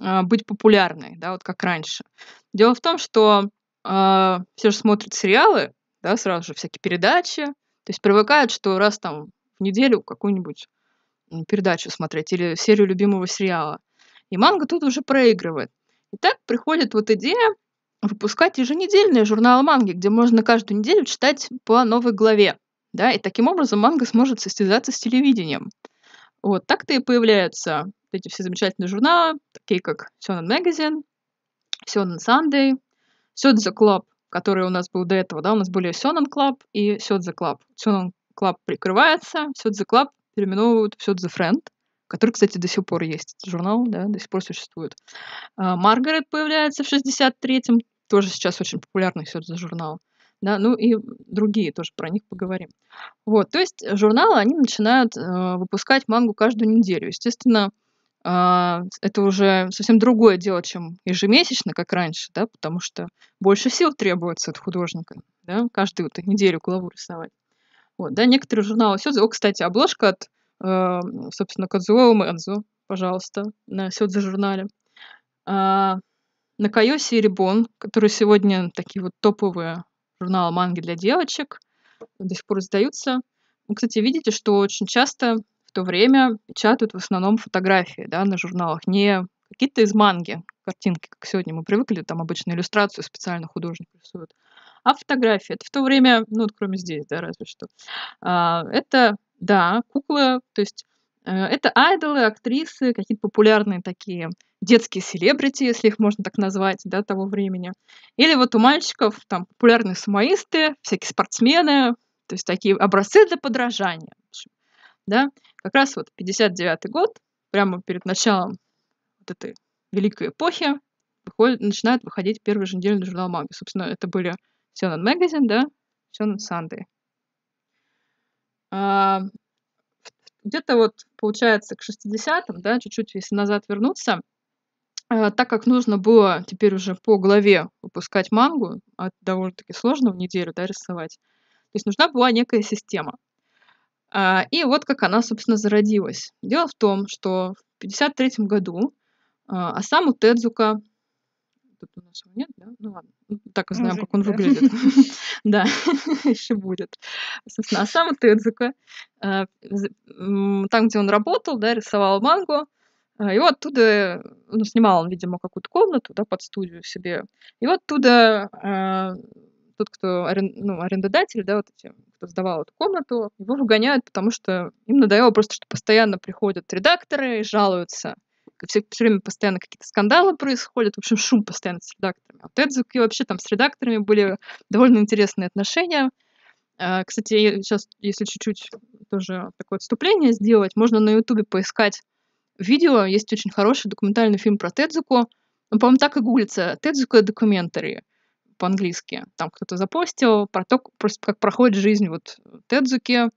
э, быть популярной, да, вот как раньше. Дело в том, что э, все же смотрят сериалы, да, сразу же всякие передачи, то есть привыкают, что раз там в неделю какую-нибудь передачу смотреть или серию любимого сериала. И манга тут уже проигрывает. И так приходит вот идея выпускать еженедельные журналы манги, где можно каждую неделю читать по новой главе. Да, и таким образом манга сможет состязаться с телевидением. Вот так-то и появляются эти все замечательные журналы, такие как Shonen Magazine, Shonen Sunday, Shodza Club, который у нас был до этого, да, у нас были Shonen Club и Shodza Club. Shonen Club прикрывается, Shodza Club переименовывают в Shodza Friend, который, кстати, до сих пор есть. Этот журнал, да, до сих пор существует. А, Маргарет появляется в 63-м, тоже сейчас очень популярный Shodza журнал да, ну и другие тоже про них поговорим. Вот, то есть журналы, они начинают э, выпускать мангу каждую неделю. Естественно, э, это уже совсем другое дело, чем ежемесячно, как раньше, да, потому что больше сил требуется от художника, да, каждую вот, неделю главу рисовать. Вот, да, некоторые журналы Все, о, кстати, обложка от, э, собственно, Кадзуо Мэнзу, пожалуйста, на Сёдзе журнале. А, на Кайоси и Рибон, которые сегодня такие вот топовые журнала «Манги для девочек», до сих пор издаются. Вы, кстати, видите, что очень часто в то время печатают в основном фотографии да, на журналах, не какие-то из манги, картинки, как сегодня мы привыкли, там обычно иллюстрацию специально художник рисует, а фотографии. Это в то время, ну, вот кроме здесь, да, разве что. А, это, да, куклы, то есть э, это айдолы, актрисы, какие-то популярные такие детские селебрити, если их можно так назвать, да, того времени. Или вот у мальчиков там популярные сумоисты, всякие спортсмены, то есть такие образцы для подражания. Да? Как раз вот 59 год, прямо перед началом вот этой великой эпохи, выходит, начинает выходить первый же недельный журнал манги. Собственно, это были Shonen Магазин, да, Shonen Санды. А, где-то вот, получается, к 60-м, да, чуть-чуть, если назад вернуться, а, так как нужно было теперь уже по главе выпускать мангу, а довольно-таки сложно в неделю да, рисовать, то есть нужна была некая система. А, и вот как она, собственно, зародилась. Дело в том, что в 1953 году а, Асаму Тедзука, тут у нас его нет, да? Ну ладно, ну, так узнаем, как он выглядит. Да, еще будет. Собственно, Асама Тедзука, а, там, где он работал, да, рисовал мангу, его а, оттуда, ну, снимал он, видимо, какую-то комнату, да, под студию себе. И вот оттуда э, тот, кто арен, ну, арендодатель, да, вот эти, кто сдавал эту комнату, его выгоняют, потому что им надоело просто, что постоянно приходят редакторы и жалуются. Все, все время постоянно какие-то скандалы происходят, в общем, шум постоянно с редакторами. А вот Эдзуки вообще там с редакторами были довольно интересные отношения. Э, кстати, сейчас, если чуть-чуть тоже такое отступление сделать, можно на Ютубе поискать видео. Есть очень хороший документальный фильм про Тедзуку. Он, ну, по-моему, так и гуглится. Тедзука документари по-английски. Там кто-то запостил про то, как проходит жизнь вот Тедзуки.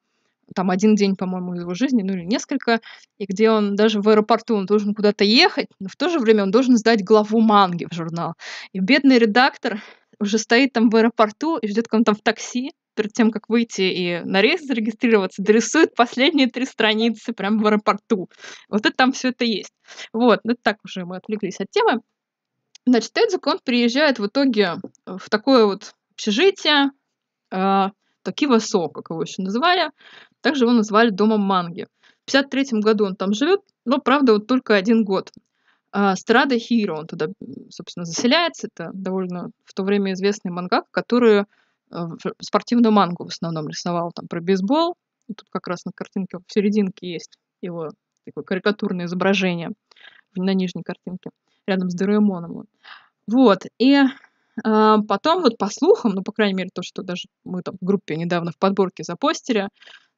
Там один день, по-моему, из его жизни, ну или несколько, и где он даже в аэропорту, он должен куда-то ехать, но в то же время он должен сдать главу манги в журнал. И бедный редактор уже стоит там в аэропорту и ждет, когда он там в такси, перед тем, как выйти и на рейс зарегистрироваться, дорисует последние три страницы прямо в аэропорту. Вот это там все это есть. Вот, ну так уже мы отвлеклись от темы. Значит, Тедзик, он приезжает в итоге э, в такое вот общежитие, э, Токива как его еще называли. Также его называли домом манги. В 53 году он там живет, но, правда, вот только один год. Э, Страда Хиро, он туда, собственно, заселяется. Это довольно в то время известный мангак, который Э, спортивную мангу в основном рисовал там про бейсбол. Тут как раз на картинке в серединке есть его такое карикатурное изображение на нижней картинке, рядом с Дораэмоном. Вот, и э, потом вот по слухам, ну, по крайней мере, то, что даже мы там в группе недавно в подборке запостили,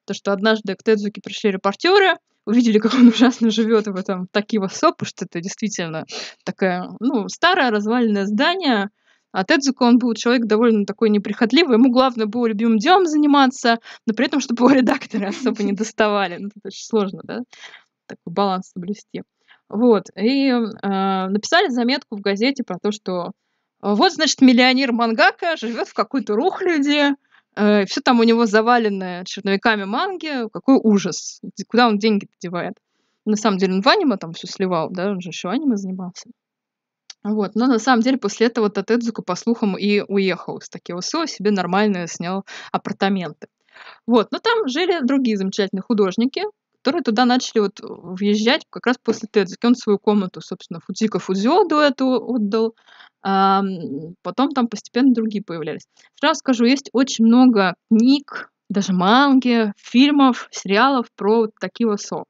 то, что однажды к Тедзуке пришли репортеры, увидели, как он ужасно живет в этом Такива Сопу, что это действительно такая, ну, старое развалинное здание, а Тедзуко, он был человек довольно такой неприхотливый. Ему главное было любимым делом заниматься, но при этом, чтобы его редакторы особо не доставали. Ну, это очень сложно, да? Такой баланс соблюсти. Вот. И э, написали заметку в газете про то, что э, вот, значит, миллионер Мангака живет в какой-то рухляде, э, все там у него завалено черновиками манги. Какой ужас. Куда он деньги-то девает? На самом деле он в аниме там все сливал, да, он же еще аниме занимался. Вот. Но на самом деле после этого Татедзука, по слухам, и уехал с Такеосо, себе нормальные снял апартаменты. Вот. Но там жили другие замечательные художники, которые туда начали вот въезжать как раз после Тедзуки. Он свою комнату, собственно, Фудзика до эту отдал. А потом там постепенно другие появлялись. Сразу скажу, есть очень много книг, даже манги, фильмов, сериалов про такие Со.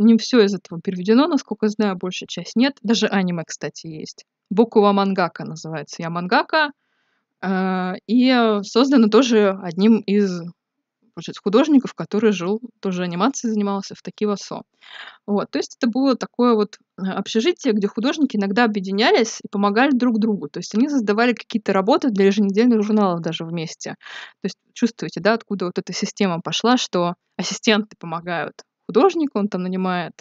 Не все из этого переведено, насколько знаю, большая часть нет. Даже аниме, кстати, есть. Бокува Мангака называется. Я Мангака. Э, и создана тоже одним из получается, художников, который жил, тоже анимацией занимался в Такивасо. Вот, то есть это было такое вот э, общежитие, где художники иногда объединялись и помогали друг другу. То есть они создавали какие-то работы для еженедельных журналов даже вместе. То есть чувствуете, да, откуда вот эта система пошла, что ассистенты помогают художника, он там нанимает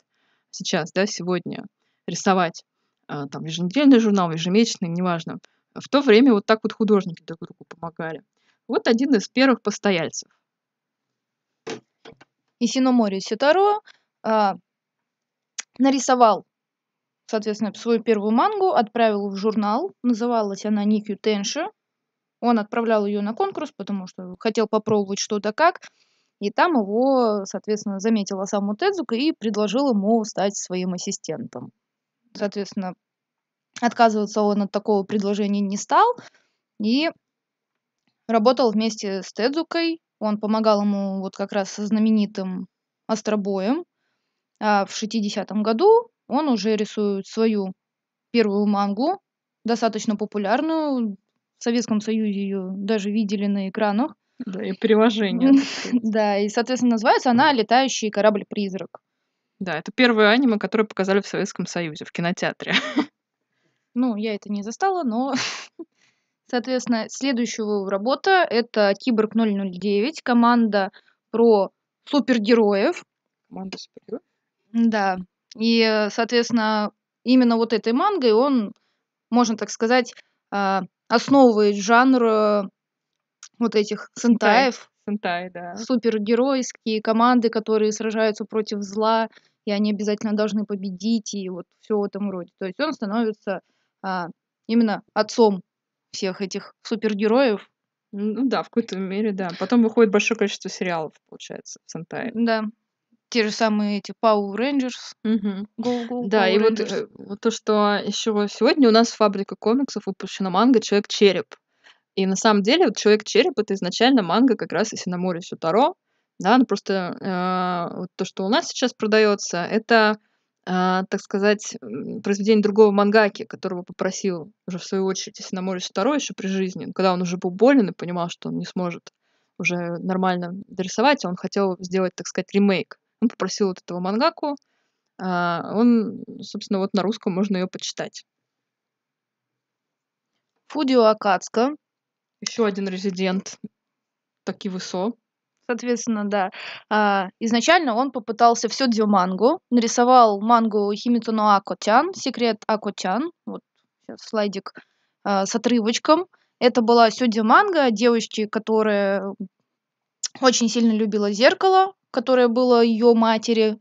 сейчас, да, сегодня рисовать а, там еженедельный журнал, ежемесячный, неважно. В то время вот так вот художники друг другу помогали. Вот один из первых постояльцев. Исиномори Ситаро а, нарисовал, соответственно, свою первую мангу, отправил в журнал. Называлась она Никью Тенши. Он отправлял ее на конкурс, потому что хотел попробовать что-то как. И там его, соответственно, заметила сам Тедзука и предложила ему стать своим ассистентом. Соответственно, отказываться он от такого предложения не стал и работал вместе с Тедзукой. Он помогал ему вот как раз со знаменитым остробоем. А в 60 году он уже рисует свою первую мангу, достаточно популярную. В Советском Союзе ее даже видели на экранах. Да, и приложение. Да, и, соответственно, называется она «Летающий корабль-призрак». Да, это первое аниме, которое показали в Советском Союзе, в кинотеатре. Ну, я это не застала, но... Соответственно, следующая работа — это «Киборг 009», команда про супергероев. Команда супергероев? Да. И, соответственно, именно вот этой мангой он, можно так сказать, а, основывает жанр э, вот этих сентаев. Сентай, да. Супергеройские команды, которые сражаются против зла, и они обязательно должны победить, и вот все в этом роде. То есть он становится а, именно отцом всех этих супергероев. Ну да, в какой-то мере, да. Потом выходит большое количество сериалов, получается, в Сентай. Да те же самые эти Power Rangers. Угу. Go, go, да, Power и э, Rangers. вот, вот то, что еще сегодня у нас фабрика комиксов выпущена манга Человек-череп. И на самом деле вот «Человек-череп» — это изначально манга как раз Исиномори Сутаро. Да, ну просто э, вот то, что у нас сейчас продается, это, э, так сказать, произведение другого мангаки, которого попросил уже в свою очередь Исиномори Сутаро еще при жизни, ну, когда он уже был болен и понимал, что он не сможет уже нормально дорисовать, он хотел сделать, так сказать, ремейк. Он попросил вот этого мангаку, э, он, собственно, вот на русском можно ее почитать. Фудио Акацка еще один резидент Такивысо. Соответственно, да. А, изначально он попытался всю дю мангу, нарисовал мангу Химицуно Акотян, секрет Акотян, вот сейчас слайдик а, с отрывочком. Это была Сюдзи Манга, девочки, которая очень сильно любила зеркало, которое было ее матери,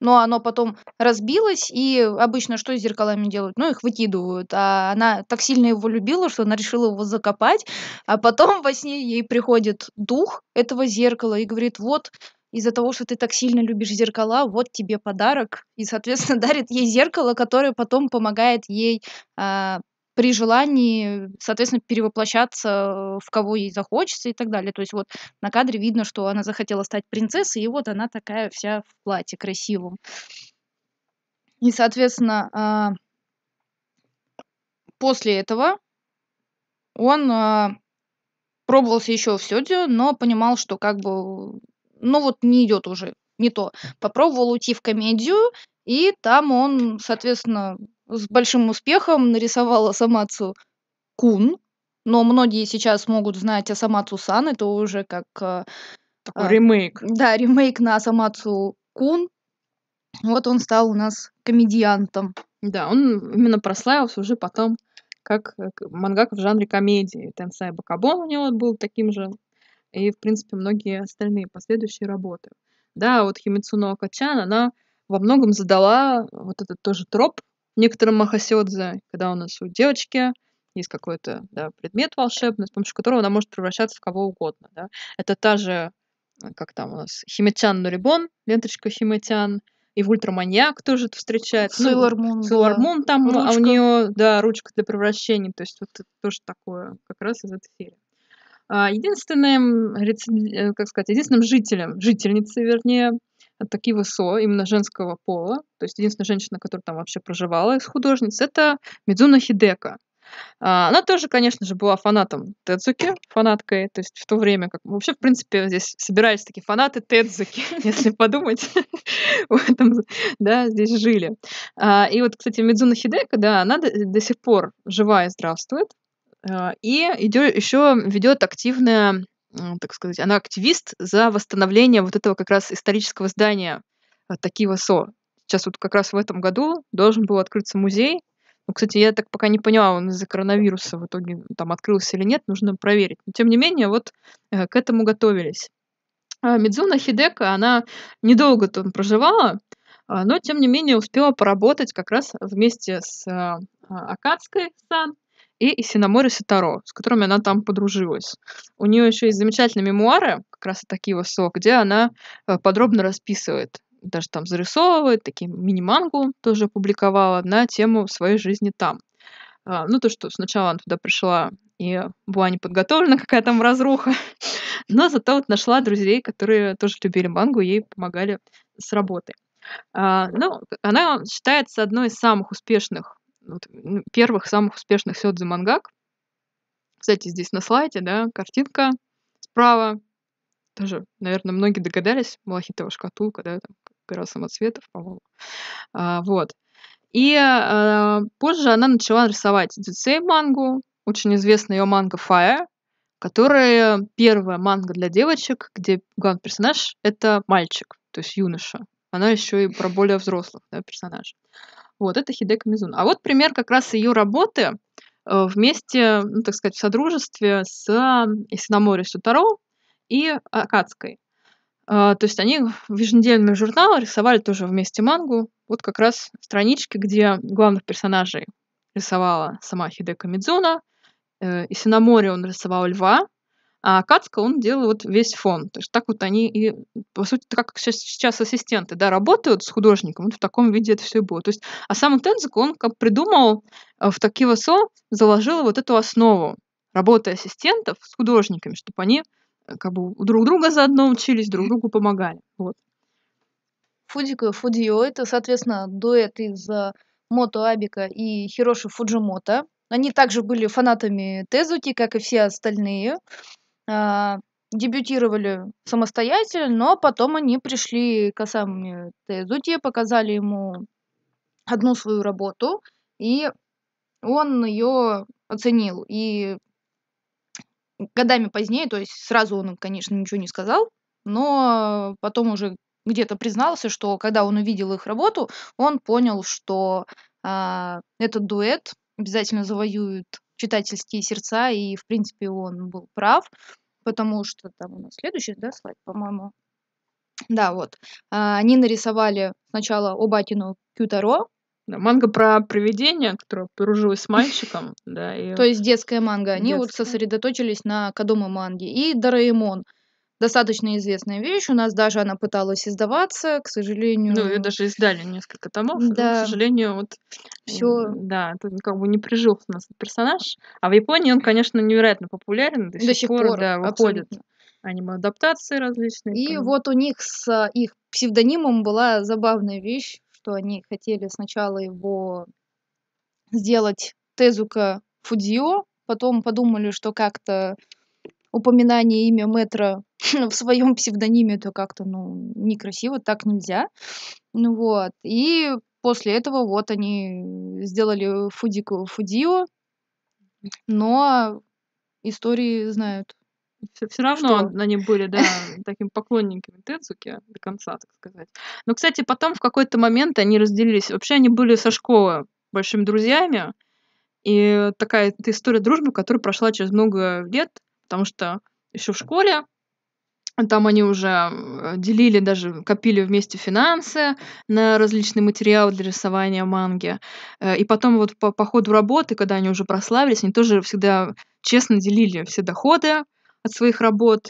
но оно потом разбилось, и обычно что с зеркалами делают? Ну, их выкидывают. А она так сильно его любила, что она решила его закопать, а потом во сне ей приходит дух этого зеркала и говорит, вот, из-за того, что ты так сильно любишь зеркала, вот тебе подарок. И, соответственно, дарит ей зеркало, которое потом помогает ей а, при желании, соответственно, перевоплощаться в кого ей захочется и так далее. То есть вот на кадре видно, что она захотела стать принцессой, и вот она такая вся в платье красивом. И, соответственно, а, после этого он а, пробовался еще в Сёдзю, но понимал, что как бы, ну вот не идет уже, не то. Попробовал уйти в комедию, и там он, соответственно, с большим успехом нарисовала Самацу Кун, но многие сейчас могут знать о самацу Сан, это уже как... Э, Такой а, ремейк. Да, ремейк на самацу Кун. Вот он стал у нас комедиантом. Да, он именно прославился уже потом как мангак в жанре комедии. Тенсай Бакабон у него был таким же. И, в принципе, многие остальные последующие работы. Да, вот Химицуно Качан, она во многом задала вот этот тоже троп некоторым Махасёдзе, когда у нас у девочки есть какой-то да, предмет волшебный, с помощью которого она может превращаться в кого угодно. Да. Это та же, э, как там у нас, Химитян Нурибон, ленточка Химитян, и в Ультраманьяк тоже это встречается. Ну, Сейлор Мун. Сейлор да. там, ручка. а у нее, да, ручка для превращений, То есть вот это тоже такое, как раз из этой серии. А, единственным, э, как сказать, единственным жителем, жительницей, вернее, Такие Со, именно женского пола, то есть единственная женщина, которая там вообще проживала из художниц, это Мидзуна Хидека. А, она тоже, конечно же, была фанатом Тедзуки, фанаткой, то есть в то время, как вообще, в принципе, здесь собирались такие фанаты Тедзуки, если подумать, в этом, да, здесь жили. А, и вот, кстати, Мидзуна Хидека, да, она до, до сих пор жива и здравствует, а, и еще ведет активное а, так сказать, она активист за восстановление вот этого как раз исторического здания э, Такива Со. Сейчас вот как раз в этом году должен был открыться музей. Ну, кстати, я так пока не поняла, он из-за коронавируса в итоге там открылся или нет, нужно проверить. Но тем не менее, вот э, к этому готовились. А Мидзуна Хидека, она недолго там проживала, а, но тем не менее успела поработать как раз вместе с э, Акадской сан и Исиномори Сатаро, с которыми она там подружилась. У нее еще есть замечательные мемуары, как раз такие сок, где она э, подробно расписывает даже там зарисовывает, такие мини-мангу тоже опубликовала на тему своей жизни там. А, ну, то, что сначала она туда пришла и была не подготовлена, какая там разруха, но зато вот нашла друзей, которые тоже любили мангу, ей помогали с работой. А, ну, она считается одной из самых успешных вот, первых самых успешных сёдзе мангак. Кстати, здесь на слайде, да, картинка справа. Тоже, наверное, многие догадались, малахитовая шкатулка, да, там гора самоцветов, по-моему. А, вот. И а, позже она начала рисовать дзюцей мангу, очень известная ее манга Fire, которая первая манга для девочек, где главный персонаж — это мальчик, то есть юноша. Она еще и про более взрослых да, персонажей. Вот, это Хидека Мизун. А вот пример как раз ее работы э, вместе, ну, так сказать, в содружестве с Исиномори Сутаро и Акадской. Э, то есть они в еженедельном журнале рисовали тоже вместе мангу. Вот как раз странички, где главных персонажей рисовала сама Хидека Мидзуна. Э, Исиномори он рисовал льва, а Кацка, он делал вот весь фон. То есть так вот они и, по сути, как сейчас, сейчас ассистенты, да, работают с художником, вот в таком виде это все было. То есть, а сам Тензик, он как придумал э, в Такива Со, заложил вот эту основу работы ассистентов с художниками, чтобы они э, как бы друг друга заодно учились, друг другу помогали. Вот. Фудика, Фудио, это, соответственно, дуэт из э, Мото Абика и Хироши Фуджимото. Они также были фанатами Тезути, как и все остальные. А, дебютировали самостоятельно, но а потом они пришли к Осаме Тезуте, показали ему одну свою работу, и он ее оценил. И годами позднее, то есть сразу он, конечно, ничего не сказал, но потом уже где-то признался, что когда он увидел их работу, он понял, что э, этот дуэт обязательно завоюет читательские сердца, и, в принципе, он был прав, потому что там у нас следующий, да, слайд, по-моему. Да, вот. А, они нарисовали сначала Обатину Кютаро, да, манга про привидение, которое подружилось с мальчиком. Да, То есть детская манга. Они вот сосредоточились на Кадома манге И Дораэмон достаточно известная вещь. У нас даже она пыталась издаваться, к ну, сожалению. Ну, ее даже издали несколько томов. Да. Но, к сожалению, вот все. Да, тут как бы не прижился у нас этот персонаж. А в Японии он, конечно, невероятно популярен. До, до сих, пор, пор да, выходит. Аниме-адаптации различные. И там. вот у них с их псевдонимом была забавная вещь, что они хотели сначала его сделать Тезука Фудзио, потом подумали, что как-то упоминание имя мэтра в своем псевдониме, это как-то, ну, некрасиво, так нельзя. Ну вот. И после этого вот они сделали Фудику Фудио, но истории знают. Все, равно Что? они были, да, такими поклонниками Тедзуки до конца, так сказать. Но, кстати, потом в какой-то момент они разделились. Вообще они были со школы большими друзьями. И такая эта история дружбы, которая прошла через много лет, потому что еще в школе там они уже э, делили, даже копили вместе финансы на различные материалы для рисования манги. Э, и потом вот по, по ходу работы, когда они уже прославились, они тоже всегда честно делили все доходы от своих работ.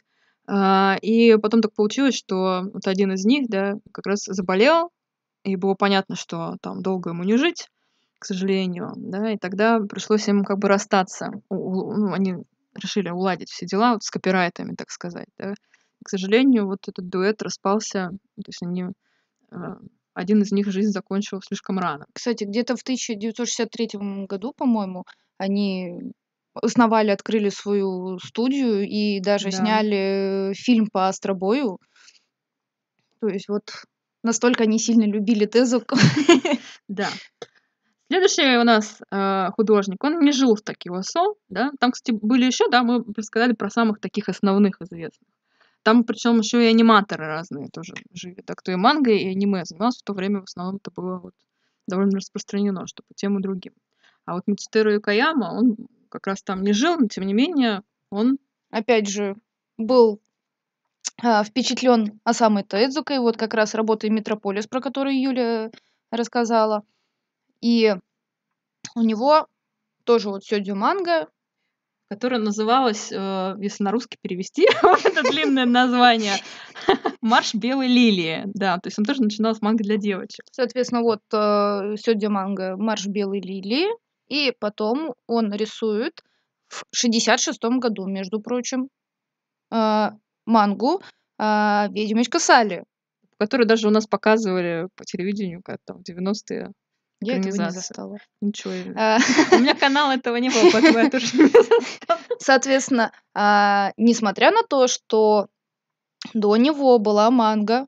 А, и потом так получилось, что вот один из них, да, как раз заболел, и было понятно, что там долго ему не жить, к сожалению, да, и тогда пришлось им как бы расстаться. Ну, они решили уладить все дела вот с копирайтами, так сказать, да. К сожалению, вот этот дуэт распался, ну, то есть они э, один из них жизнь закончил слишком рано. Кстати, где-то в 1963 году, по-моему, они основали, открыли свою студию и даже да. сняли фильм по Астробою. То есть вот настолько они сильно любили Тезуку. Да. Следующий у нас э, художник, он не жил в Такиосо, да, там, кстати, были еще, да, мы рассказали про самых таких основных известных. Там причем еще и аниматоры разные тоже жили, так то и манго, и аниме занимался, в то время в основном это было вот довольно распространено, чтобы по тем и другим. А вот Мицутеру Юкаяма, он как раз там не жил, но тем не менее он... Опять же, был э, а, впечатлен Осамой Тедзукой, вот как раз работой «Метрополис», про которую Юля рассказала – и у него тоже вот сёдзю манга, которая называлась, э, если на русский перевести, это длинное название, «Марш белой лилии». Да, то есть он тоже начинал с манга для девочек. Соответственно, вот э, сёдзю манга «Марш белой лилии», и потом он рисует в 66-м году, между прочим, э, мангу э, «Ведьмочка Салли». Которую даже у нас показывали по телевидению как-то в 90-е я это не застала. Ничего. А. У меня канал этого не было, поэтому я тоже не застала. Соответственно, а, несмотря на то, что до него была манга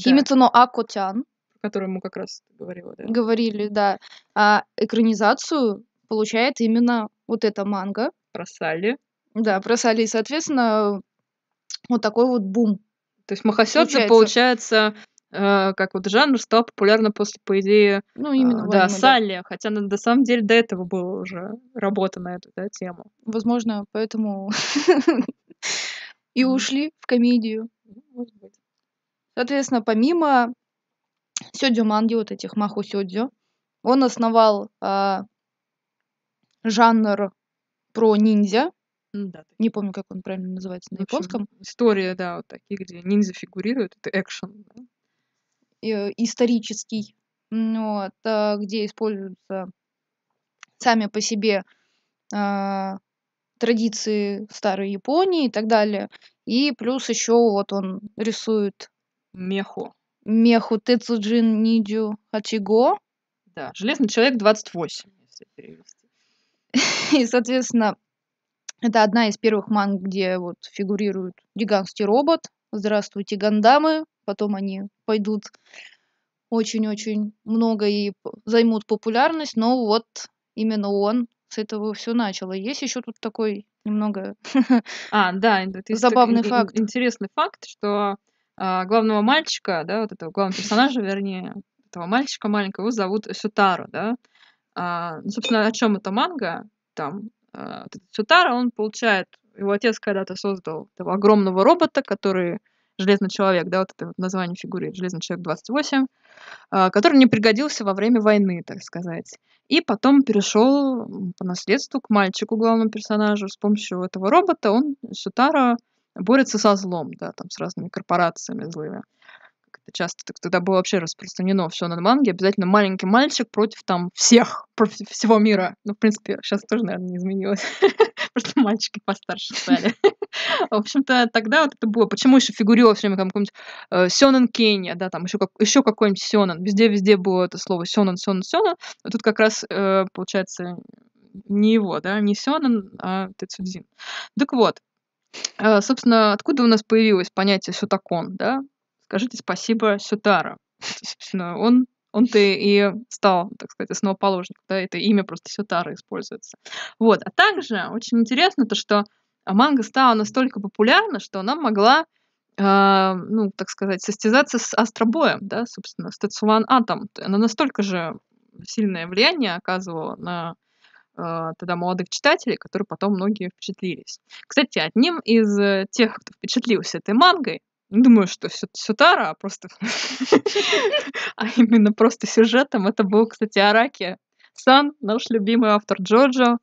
Химицуно Акотян, о которой мы как раз говорила, да? Говорили, да. А экранизацию получает именно вот эта манга. Про Салли. Да, про Салли. И, соответственно, вот такой вот бум. То есть Махасёдзе, получается, получается Э, как вот жанр стал популярно после, по идее, ну, именно э, да, аниме, Салли, да. хотя на, на самом деле до этого была уже работа на эту да, тему. Возможно, поэтому и ушли в комедию. Ну, Соответственно, помимо Сёдзю манги, вот этих Маху Сёдзю, он основал а, жанр про ниндзя. Да, не помню, как он правильно называется на японском. История, да, вот такие, где ниндзя фигурируют, это экшен. Э, исторический, вот, э, где используются сами по себе э, традиции старой Японии и так далее. И плюс еще вот он рисует меху. Меху Тецуджин Нидю Хачиго. Да, Железный человек 28, если перевести. и, соответственно, это одна из первых манг, где вот фигурирует гигантский робот. Здравствуйте, гандамы потом они пойдут очень-очень много и займут популярность, но вот именно он с этого все начало. Есть еще тут такой немного а, да, это забавный так, факт. Интересный факт, что а, главного мальчика, да, вот этого главного персонажа, вернее, этого мальчика маленького, его зовут Сютару, да. А, ну, собственно, о чем это манга? Там а, Сютара, он получает, его отец когда-то создал этого огромного робота, который Железный человек, да, вот это вот название фигуры. Железный человек 28, а, который не пригодился во время войны, так сказать. И потом перешел по наследству к мальчику, главному персонажу. С помощью этого робота он, Сутара, борется со злом, да, там с разными корпорациями злыми часто так тогда было вообще распространено все на манге, обязательно маленький мальчик против там всех, против всего мира. Ну, в принципе, сейчас тоже, наверное, не изменилось. Просто мальчики постарше стали. В общем-то, тогда вот это было. Почему еще фигурило все время какой-нибудь э, Сёнэн Кения, да, там еще, как, еще какой-нибудь Сёнэн. Везде-везде было это слово Сёнэн, Сёнэн, Сёнэн. А тут как раз, э, получается, не его, да, не Сёнэн, а Тецудзин. Так вот, э, собственно, откуда у нас появилось понятие сутакон, да? скажите спасибо Сютара. Он он-то и стал, так сказать, основоположником, да, это имя просто Сютара используется. Вот, а также очень интересно то, что манга стала настолько популярна, что она могла, э, ну, так сказать, состязаться с Астробоем, да, собственно, с Тацуан Атом. Она настолько же сильное влияние оказывала на э, тогда молодых читателей, которые потом многие впечатлились. Кстати, одним из э, тех, кто впечатлился этой мангой, думаю, что все, все Тара, а просто... А именно просто сюжетом. Это был, кстати, Араки Сан, наш любимый автор Джоджо.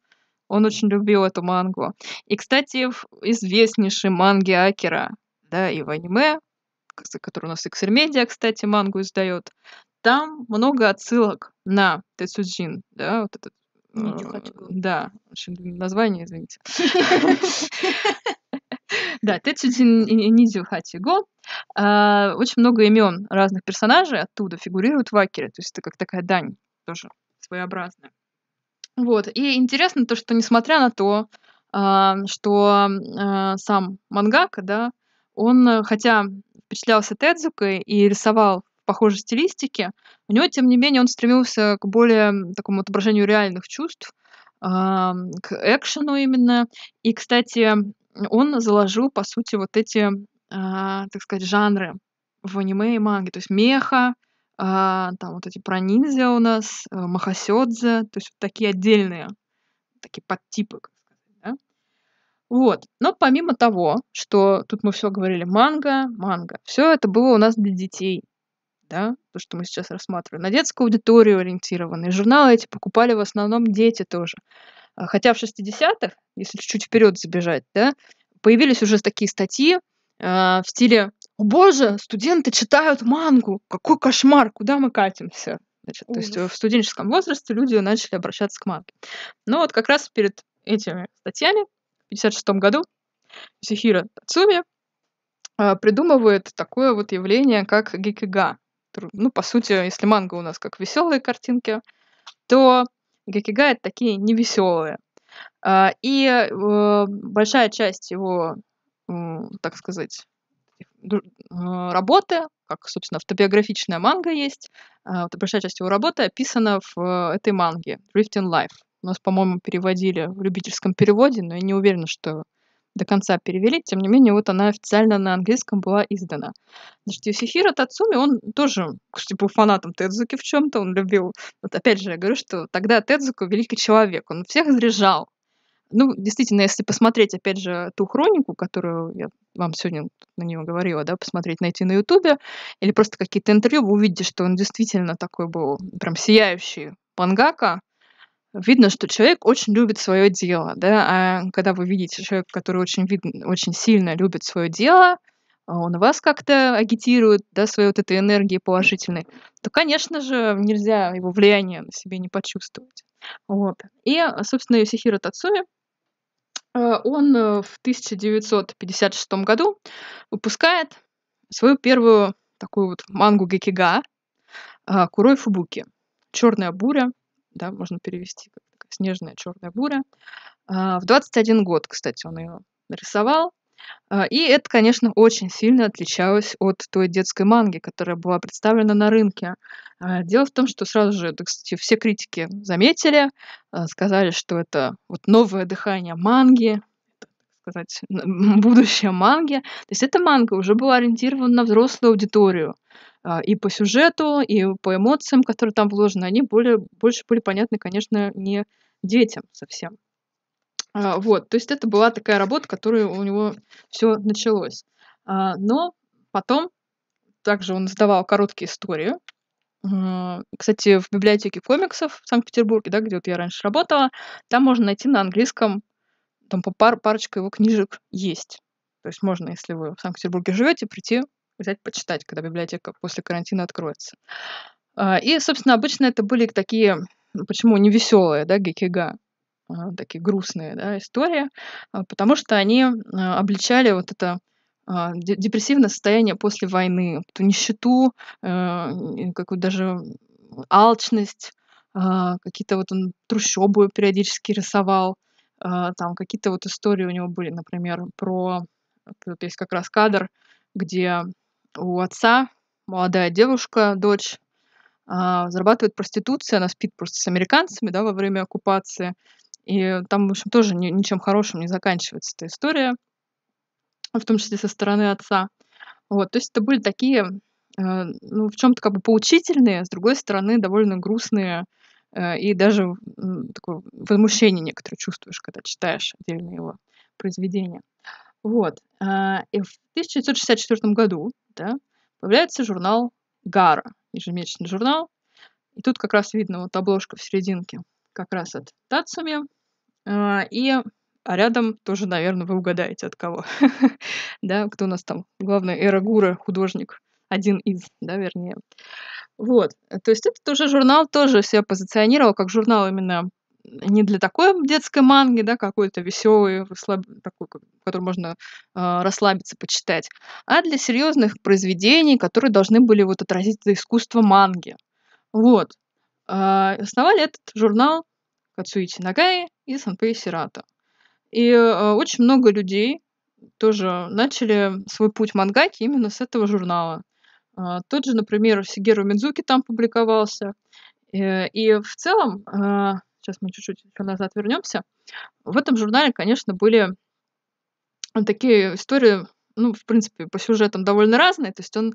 Он очень любил эту мангу. И, кстати, в известнейшей манге Акера, да, и в аниме, который у нас XR Media, кстати, мангу издает, там много отсылок на Тецуджин, да, вот этот ну, э, да, очень длинное название, извините. Да, Тецюдзин Нидзю Хатиго. Очень много имен разных персонажей оттуда фигурируют в Акере. То есть это как такая дань тоже своеобразная. Вот. И интересно то, что несмотря на то, а, что а, сам мангака, да, он, хотя впечатлялся Тедзукой и рисовал похожей стилистике, у него, тем не менее, он стремился к более такому отображению реальных чувств, а, к экшену именно. И, кстати, он заложил, по сути, вот эти, а, так сказать, жанры в аниме и манге. То есть меха, а, там вот эти про ниндзя у нас, а, махасёдзе, то есть вот такие отдельные, такие подтипы, как сказать, да? Вот. Но помимо того, что тут мы все говорили манга, манга, все это было у нас для детей, да, то, что мы сейчас рассматриваем, на детскую аудиторию ориентированные. Журналы эти покупали в основном дети тоже. А, хотя в 60-х, если чуть-чуть вперед забежать, да, появились уже такие статьи э, в стиле «О боже, студенты читают мангу! Какой кошмар! Куда мы катимся?» Значит, то есть в студенческом возрасте люди начали обращаться к манге. Но ну вот как раз перед этими статьями в 56 году Сихира Тацуми э, придумывает такое вот явление, как гикига. Ну, по сути, если манга у нас как веселые картинки, то Гакигай — это такие невеселые. А, и э, большая часть его, так сказать, а, работы, как, собственно, автобиографичная манга есть, а, большая часть его работы описана в э, этой манге «Drifting Life». У нас, по-моему, переводили в любительском переводе, но я не уверена, что до конца перевели, тем не менее, вот она официально на английском была издана. Значит, Юсихира Тацуми, он тоже, типа, фанатом Тедзуки в чем-то, он любил. Вот опять же, я говорю, что тогда Тедзуку великий человек, он всех заряжал. Ну, действительно, если посмотреть, опять же, ту хронику, которую я вам сегодня на нее говорила, да, посмотреть, найти на Ютубе, или просто какие-то интервью, вы увидите, что он действительно такой был прям сияющий Пангака видно, что человек очень любит свое дело, да, а когда вы видите человека, который очень, видно, очень сильно любит свое дело, а он вас как-то агитирует, да, своей вот этой энергией положительной, то, конечно же, нельзя его влияние на себе не почувствовать. Вот. И, собственно, Йосихиро Тацуя, а, он э, в 1956 году выпускает свою первую такую вот мангу Гекига а, Курой Фубуки «Черная буря», да, можно перевести как снежная черная буря. А, в 21 год, кстати, он ее нарисовал. А, и это, конечно, очень сильно отличалось от той детской манги, которая была представлена на рынке. А, дело в том, что сразу же, кстати, все критики заметили, сказали, что это вот новое дыхание манги, сказать, будущее манги. То есть эта манга уже была ориентирована на взрослую аудиторию. А, и по сюжету, и по эмоциям, которые там вложены, они более, больше были понятны, конечно, не детям совсем. А, вот, то есть это была такая работа, которой у него все началось. А, но потом также он издавал короткие истории. Кстати, в библиотеке комиксов в Санкт-Петербурге, да, где вот я раньше работала, там можно найти на английском там по пар, парочка его книжек есть. То есть можно, если вы в Санкт-Петербурге живете, прийти, взять, почитать, когда библиотека после карантина откроется. А, и, собственно, обычно это были такие, ну, почему не веселые, да, гекига, а, такие грустные да, истории, а, потому что они обличали вот это депрессивное состояние после войны, эту нищету, какую даже алчность, какие-то вот он трущобы периодически рисовал, а, там какие-то вот истории у него были, например, про... Тут есть как раз кадр, где у отца молодая девушка, дочь, а, зарабатывает проституцию, она спит просто с американцами, да, во время оккупации. И там, в общем, тоже ни, ничем хорошим не заканчивается эта история, в том числе со стороны отца. Вот, то есть это были такие, э, ну, в чем-то как бы поучительные, с другой стороны, довольно грустные Э, и даже такое возмущение некоторое чувствуешь, когда читаешь отдельные его произведения. Вот. А, и в 1964 году да, появляется журнал «Гара», ежемесячный журнал. И тут как раз видно вот обложка в серединке как раз от Тацуми. А, и а рядом тоже, наверное, вы угадаете от кого. да, кто у нас там главный Эрагура, художник, один из, да, вернее. Вот, э, то есть этот уже журнал тоже себя позиционировал как журнал именно э, не для такой детской манги, да, какой-то веселый, расслаб... такой, который можно э, расслабиться, почитать, а для серьезных произведений, которые должны были вот отразить искусство манги. Вот. Э, основали этот журнал Кацуити Нагаи и Санпей Сирата. И э, очень много людей тоже начали свой путь мангаки именно с этого журнала. А, тот же, например, Сигеру Мидзуки там публиковался. Э, и в целом, сейчас а, мы чуть-чуть назад вернемся, в этом журнале, конечно, были такие истории, ну, в принципе, по сюжетам довольно разные. То есть он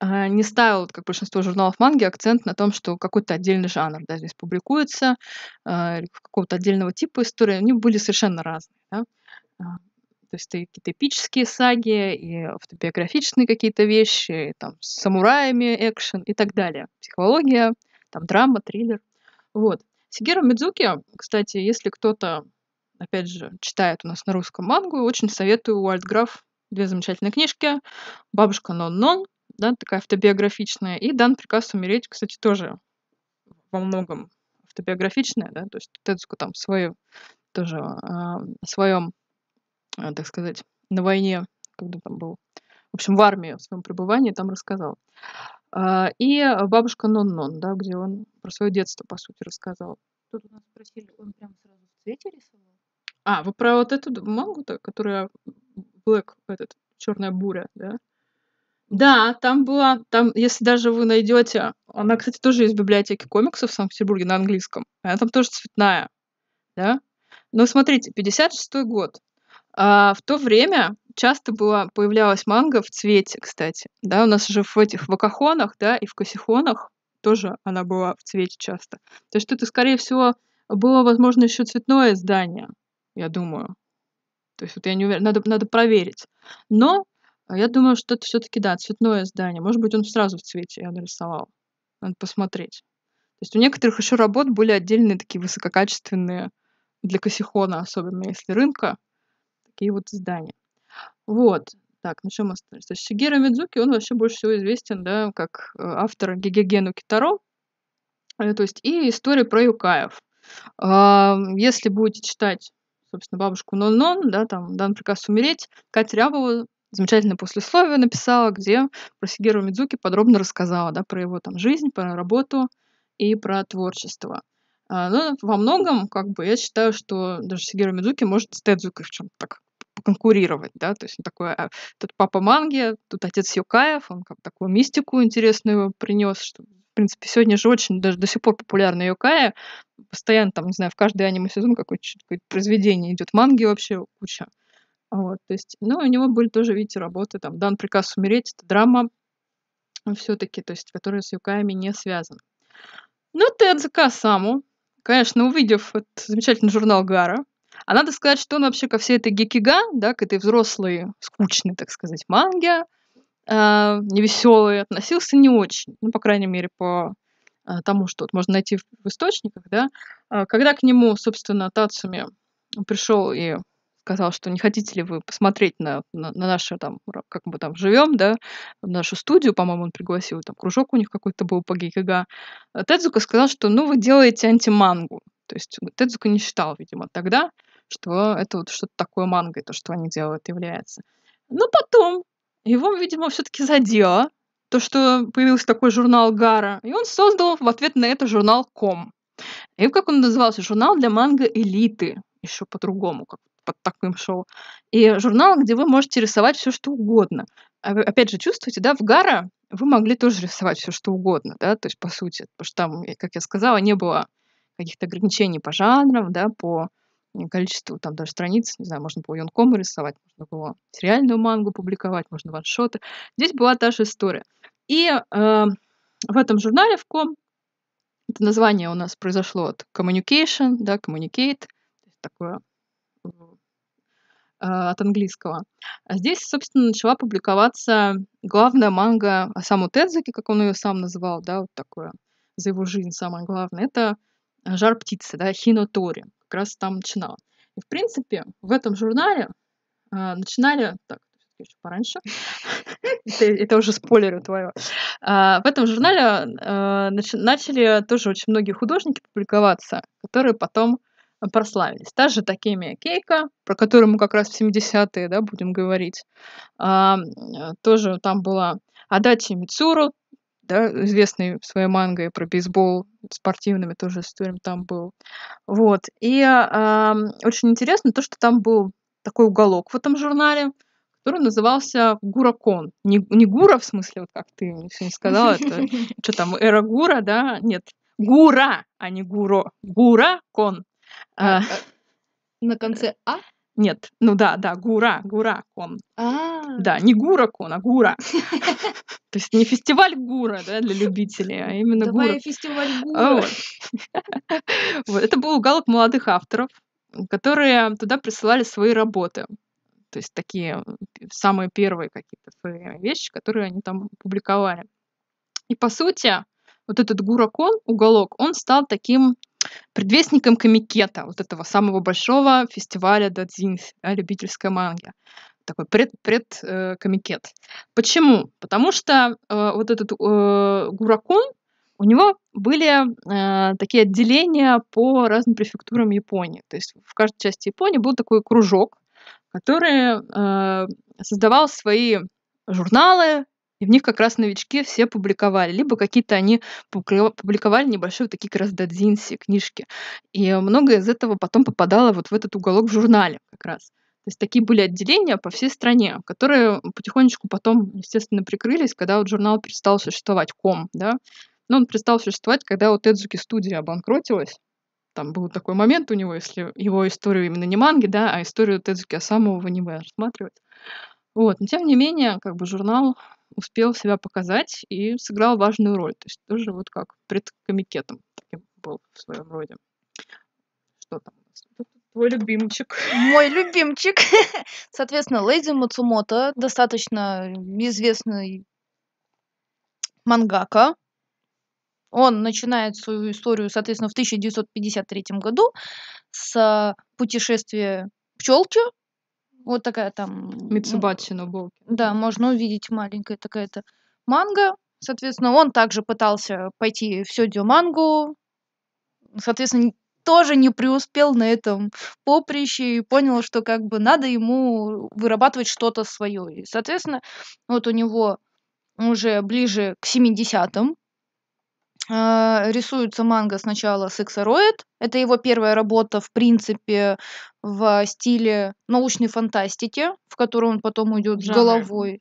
э, не ставил, как большинство журналов манги, акцент на том, что какой-то отдельный жанр да, здесь публикуется, э, какого-то отдельного типа истории. Они были совершенно разные. Да? то есть какие-то эпические саги, и автобиографичные какие-то вещи, и, там, с самураями экшен и так далее. Психология, там, драма, триллер. Вот. Сигера Мидзуки, кстати, если кто-то, опять же, читает у нас на русском мангу, очень советую граф две замечательные книжки. «Бабушка Нон-Нон», да, такая автобиографичная, и «Дан приказ умереть», кстати, тоже во многом автобиографичная, да, то есть Тецку там свою тоже э, о своем Э, так сказать, на войне, когда там был, в общем, в армии в своем пребывании, там рассказал. А, и бабушка Нон-Нон, да, где он про свое детство, по сути, рассказал. Тут у нас спросили, он прям сразу в цвете рисовал? А, вы про вот эту мангу-то, которая Black, этот, черная буря, да? Да, там была, там, если даже вы найдете, она, кстати, тоже есть в библиотеке комиксов в Санкт-Петербурге на английском, она там тоже цветная, да? Но смотрите, 56 год, а, в то время часто была, появлялась манга в цвете, кстати. Да, у нас уже в этих вакахонах, да, и в косихонах тоже она была в цвете часто. То есть это, скорее всего, было, возможно, еще цветное издание, я думаю. То есть вот я не уверена, надо, надо проверить. Но я думаю, что это все-таки, да, цветное издание. Может быть, он сразу в цвете я нарисовал. Надо посмотреть. То есть у некоторых еще работ были отдельные такие высококачественные для косихона, особенно если рынка, такие вот издания. Вот. Так, на чем мы То есть Шигера Мидзуки, он вообще больше всего известен, да, как э, автор Гигегену Китаро, э, то есть и история про Юкаев. Если будете читать, собственно, «Бабушку Нон-Нон», да, там «Дан приказ умереть», Катя Рябова замечательное послесловие написала, где про Сигеру Мидзуки подробно рассказала, да, про его там жизнь, про работу и про творчество. А, Но ну, во многом, как бы, я считаю, что даже Сигеру Мидзуки может с Тедзукой в чем-то так поконкурировать, да, то есть такой, а, тут папа Манги, тут отец Юкаев, он как такую мистику интересную принес, что в принципе, сегодня же очень, даже до сих пор популярна Юкая. Постоянно там, не знаю, в каждый аниме-сезон какое-то, произведение идет, манги вообще куча. Вот, то есть, ну, у него были тоже, видите, работы, там, «Дан приказ умереть», это драма все таки то есть, которая с Юкаями не связана. Ну, Тедзака саму, конечно, увидев этот замечательный журнал Гара, а надо сказать, что он вообще ко всей этой гекига, да, к этой взрослой, скучной, так сказать, манге, э, невеселой, относился не очень. Ну, по крайней мере, по э, тому, что вот можно найти в, в источниках, да. Э, когда к нему, собственно, Тацуми пришел и сказал, что не хотите ли вы посмотреть на, на, на наше там, как мы там живем, да, нашу студию, по-моему, он пригласил, там кружок у них какой-то был по гейкага. Э, Тедзука сказал, что ну вы делаете антимангу. То есть э, Тедзука не считал, видимо, тогда, что это вот что-то такое манго, и то, что они делают, является. Но потом его, видимо, все-таки задело, то, что появился такой журнал Гара, и он создал в ответ на это журнал Ком. И как он назывался? Журнал для манго элиты. Еще по-другому, как под таким шоу. И журнал, где вы можете рисовать все, что угодно. А опять же, чувствуете, да, в Гара вы могли тоже рисовать все, что угодно, да, то есть, по сути, потому что там, как я сказала, не было каких-то ограничений по жанрам, да, по количество там даже страниц, не знаю, можно было юнкому рисовать, можно было сериальную мангу публиковать, можно ваншоты. Здесь была та же история. И э, в этом журнале в ком это название у нас произошло от communication, да, communicate, такое э, от английского. А здесь, собственно, начала публиковаться главная манга саму Тедзаке, как он ее сам называл, да, вот такое за его жизнь самое главное. Это жар птицы, да, Хинотори, как раз там начинала. И, в принципе, в этом журнале э, начинали, так, еще пораньше, это, это уже спойлеры твое, а, э, в этом журнале э, начали тоже очень многие художники публиковаться, которые потом прославились. Та же Такемия Кейка, про которую мы как раз в 70-е да, будем говорить, а, тоже там была Адачи Мицуру, да, известный своей мангой про бейсбол, спортивными тоже историями там был. Вот. И э, очень интересно то, что там был такой уголок в этом журнале, который назывался Гуракон. Не, не Гура, в смысле, вот как ты сегодня сказала, это что там, эра Гура, да? Нет, Гура, а не Гуро. Гуракон. А, а. На конце А нет, ну да, да, Гура, Гура кон. А. Да, не Гура кон, а Гура. То есть не фестиваль Гура, да, для любителей, а именно Гура. Давай фестиваль а Гура. Это был уголок молодых авторов, которые туда присылали свои работы. То есть такие э, самые первые какие-то свои вещи, которые они там публиковали. И по сути, вот этот Гуракон, уголок, он стал таким предвестником комикета, вот этого самого большого фестиваля Дадзинси, да, э, любительской манги. Такой пред, пред э, комикет. Почему? Потому что э, вот этот э, Гуракун, у него были э, такие отделения по разным префектурам Японии. То есть в каждой части Японии был такой кружок, который э, создавал свои журналы, и в них как раз новички все публиковали. Либо какие-то они публиковали небольшие вот такие как раз дадзинси, книжки. И многое из этого потом попадало вот в этот уголок в журнале как раз. То есть такие были отделения по всей стране, которые потихонечку потом, естественно, прикрылись, когда вот журнал перестал существовать, ком, да. Но он перестал существовать, когда вот Эдзуки студия обанкротилась. Там был такой момент у него, если его историю именно не манги, да, а историю Тедзуки Осаму а в аниме рассматривать. Вот. Но тем не менее, как бы журнал успел себя показать и сыграл важную роль. То есть тоже вот как предкомикетом таким был в своем роде. Что там у Твой любимчик. Мой любимчик. Соответственно, Лейзи Мацумото, достаточно известный мангака. Он начинает свою историю, соответственно, в 1953 году с а, путешествия пчелки вот такая там... Митсубачи на булке. Да, можно увидеть маленькая такая-то манга. Соответственно, он также пытался пойти в Сёдзю мангу. Соответственно, тоже не преуспел на этом поприще и понял, что как бы надо ему вырабатывать что-то свое. И, соответственно, вот у него уже ближе к 70-м а, рисуется манга сначала «Сексароид». Это его первая работа, в принципе, в стиле научной фантастики, в которую он потом уйдет Жанр. головой.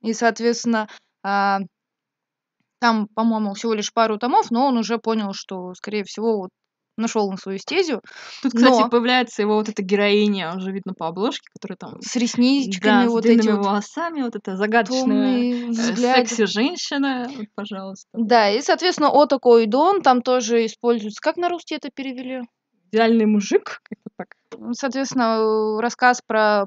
И, соответственно, а, там, по-моему, всего лишь пару томов, но он уже понял, что, скорее всего, вот нашел он свою стезию. Тут, кстати, но... появляется его вот эта героиня, уже видно по обложке, которая там... С ресничками, да, вот с эти вот... волосами, вот эта загадочная э, секси-женщина, вот, пожалуйста. Да, и, соответственно, о такой дон там тоже используется. Как на русский это перевели? Идеальный мужик, как-то так. Соответственно, э, рассказ про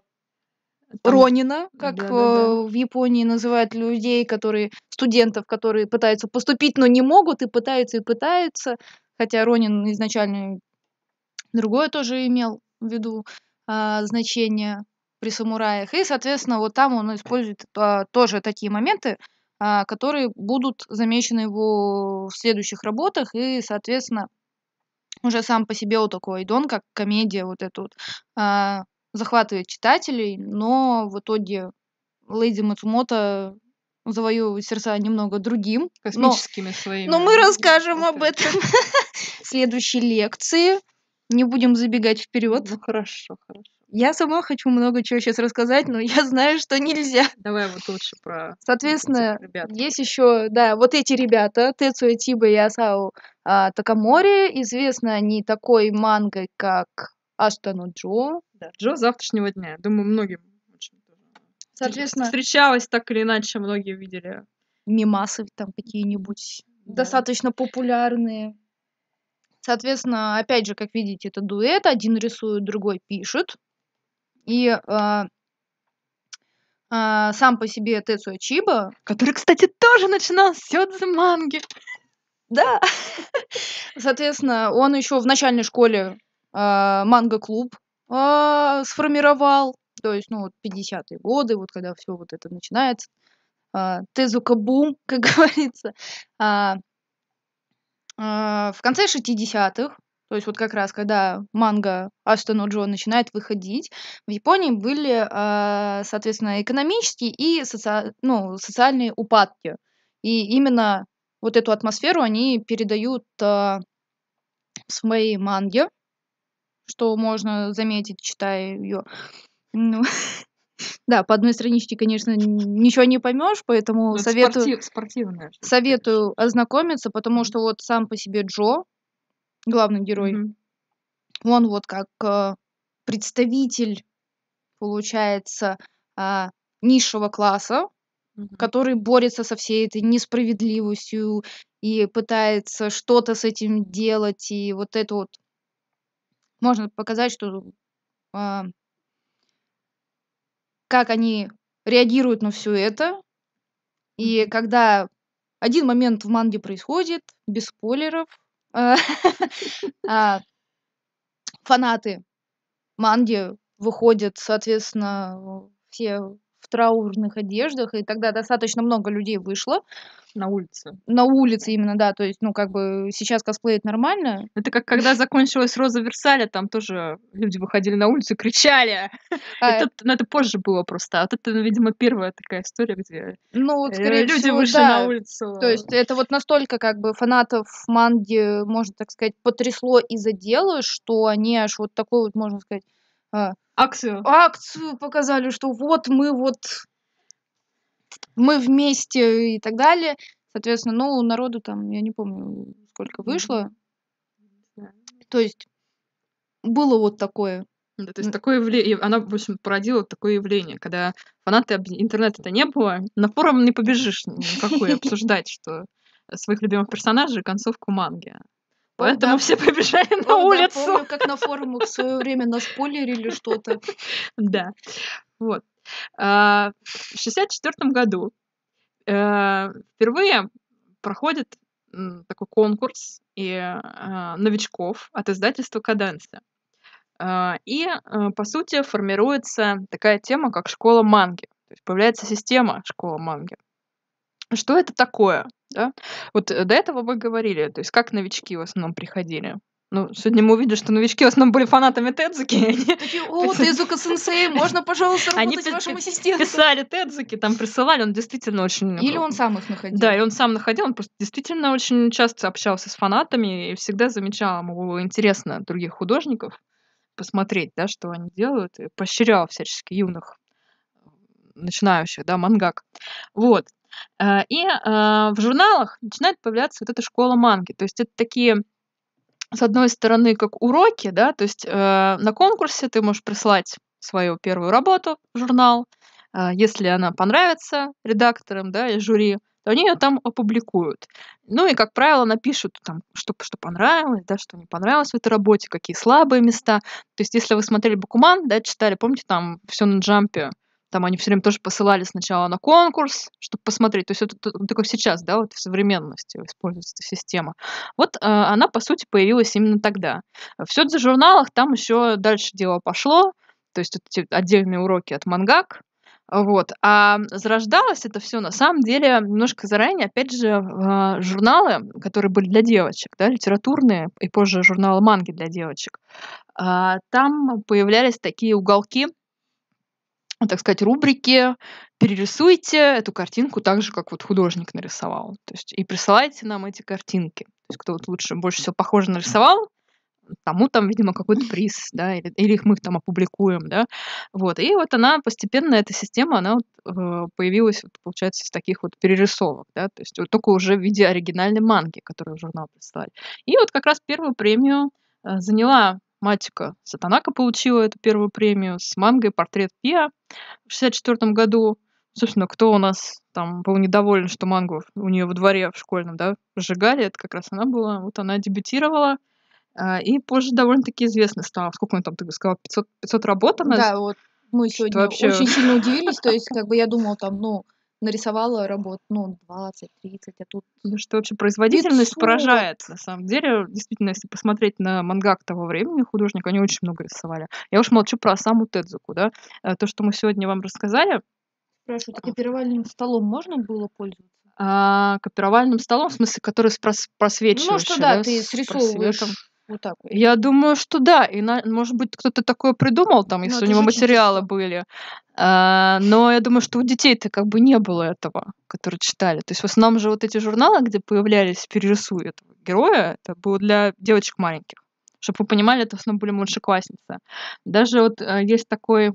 там... Ронина, как да, да, да. в Японии называют людей, которые студентов, которые пытаются поступить, но не могут, и пытаются, и пытаются хотя Ронин изначально другое тоже имел в виду а, значение при самураях. И, соответственно, вот там он использует а, тоже такие моменты, а, которые будут замечены его в следующих работах. И, соответственно, уже сам по себе вот такой айдон, как комедия вот эта вот, а, захватывает читателей, но в итоге Лейди Мацумото завоевывать сердца немного другим. Космическими но, своими. Но мы расскажем об этом в следующей лекции. Не будем забегать вперед. Ну хорошо, хорошо. Я сама хочу много чего сейчас рассказать, но я знаю, что нельзя. Давай вот лучше про. Соответственно, ребят. есть еще, да, вот эти ребята, Тецуя Тиба и Асао а, Такамори, известны они такой мангой, как Аштану Джо. Да, Джо завтрашнего дня. Думаю, многим Соответственно... Встречалась так или иначе, многие видели. Мимасы там какие-нибудь да. достаточно популярные. Соответственно, опять же, как видите, это дуэт. Один рисует, другой пишет. И э, э, сам по себе Тецуя Чиба, который, кстати, тоже начинал с Сёдзе манги. Да. Соответственно, он еще в начальной школе э, манго-клуб э, сформировал то есть, ну, вот 50-е годы, вот когда все вот это начинается, э, а, тезукабум, как говорится, а, а, в конце 60-х, то есть вот как раз когда манга Астон Джо начинает выходить, в Японии были, соответственно, экономические и соци... ну, социальные упадки. И именно вот эту атмосферу они передают в своей манге, что можно заметить, читая ее. Ну, да, по одной страничке, конечно, ничего не поймешь, поэтому ну, советую, спортив, спортивное, советую ознакомиться, потому что вот сам по себе Джо, главный герой, mm-hmm. он вот как э, представитель, получается, э, низшего класса, mm-hmm. который борется со всей этой несправедливостью и пытается что-то с этим делать, и вот это вот можно показать, что э, как они реагируют на все это. И когда один момент в манге происходит, без спойлеров, а, а, фанаты манги выходят, соответственно, все траурных одеждах, и тогда достаточно много людей вышло. На улице. На улице именно, да. То есть, ну, как бы сейчас косплеит нормально. Это как когда закончилась Роза Версаля, там тоже люди выходили на улицу и кричали. А, это, ну, это позже было просто. А вот это, видимо, первая такая история, где ну, вот, э, скорее люди всего, вышли да. на улицу. То есть это вот настолько как бы фанатов манги, можно так сказать, потрясло и задело, что они аж вот такой вот, можно сказать, а, акцию. Акцию показали, что вот мы вот мы вместе и так далее. Соответственно, ну, народу там, я не помню, сколько вышло. То есть было вот такое. Да, то есть такое явление, она, в общем, породила такое явление, когда фанаты интернета-то не было, на форум не побежишь никакой обсуждать, что своих любимых персонажей концовку манги. Поэтому да. все побежали на О, улицу. Да, помню, как на форумах в свое время нас спойлерили что-то. Да. Вот. А, в 1964 году э, впервые проходит такой конкурс и а, новичков от издательства Каденса. И, а, по сути, формируется такая тема, как школа манги. То есть появляется система школа манги. Что это такое? да? Вот э, до этого мы говорили, то есть как новички в основном приходили. Ну, сегодня мы увидели, что новички в основном были фанатами Тедзуки. Такие, о, Тезука сенсей, можно, пожалуйста, Они работать пи- вашим ассистентом. писали Тедзуки, там присылали, он действительно очень... Э, Или он сам их находил. Да, и он сам находил, он просто действительно очень часто общался с фанатами и всегда замечал, ему интересно других художников посмотреть, да, что они делают, и поощрял всячески юных начинающих, да, мангак. Вот. Э, и э, в журналах начинает появляться вот эта школа манги. То есть это такие с одной стороны, как уроки, да, то есть э, на конкурсе ты можешь прислать свою первую работу в журнал, э, если она понравится редакторам, да, и жюри, то они ее там опубликуют. Ну и, как правило, напишут там, что, что понравилось, да, что не понравилось в этой работе, какие слабые места. То есть, если вы смотрели Бакуман, да, читали, помните, там все на джампе там они все время тоже посылали сначала на конкурс, чтобы посмотреть. То есть это только сейчас, да, вот в современности используется эта система. Вот э, она, по сути, появилась именно тогда. В сёдзи-журналах там еще дальше дело пошло, то есть эти отдельные уроки от мангак, вот. А зарождалось это все на самом деле немножко заранее, опять же, э, журналы, которые были для девочек, да, литературные, и позже журналы манги для девочек. А, там появлялись такие уголки ну, так сказать, рубрики «Перерисуйте эту картинку так же, как вот художник нарисовал». То есть и присылайте нам эти картинки. То есть кто вот лучше, больше всего похоже нарисовал, тому там, видимо, какой-то приз, да, или, или их мы там опубликуем, да, вот. И вот она постепенно, эта система, она вот, э, появилась, вот, получается, из таких вот перерисовок, да, то есть вот только уже в виде оригинальной манги, которую журнал прислали. И вот как раз первую премию э, заняла математика. Сатанака получила эту первую премию с мангой «Портрет Пиа» в 64 году. Собственно, кто у нас там был недоволен, что мангу у нее во дворе в школьном, да, сжигали, это как раз она была. Вот она дебютировала. А, и позже довольно-таки известно стало. Сколько он там, ты сказал, 500, 500 работ она? Да, вот мы сегодня вообще... очень сильно удивились. То есть, как бы я думала, там, ну, нарисовала работ, ну, 20-30, а тут... Потому ну, что вообще производительность поражает, на самом деле. Действительно, если посмотреть на мангак того времени, художник, они очень много рисовали. Я уж молчу про саму Тедзуку, да. Э, то, что мы сегодня вам рассказали... Спрашивают, а копировальным столом можно было пользоваться? А, копировальным столом, в смысле, который с прос Ну, что да, да ты срисовываешь вот так Я думаю, что да. И на... может быть, кто-то такое придумал, там, если ну, у него же материалы тяжело. были. А, но я думаю, что у детей-то как бы не было этого, которые читали. То есть в основном же вот эти журналы, где появлялись перерисуй этого героя, это было для девочек маленьких. Чтобы вы понимали, это в основном были младшеклассницы. Даже вот а, есть такой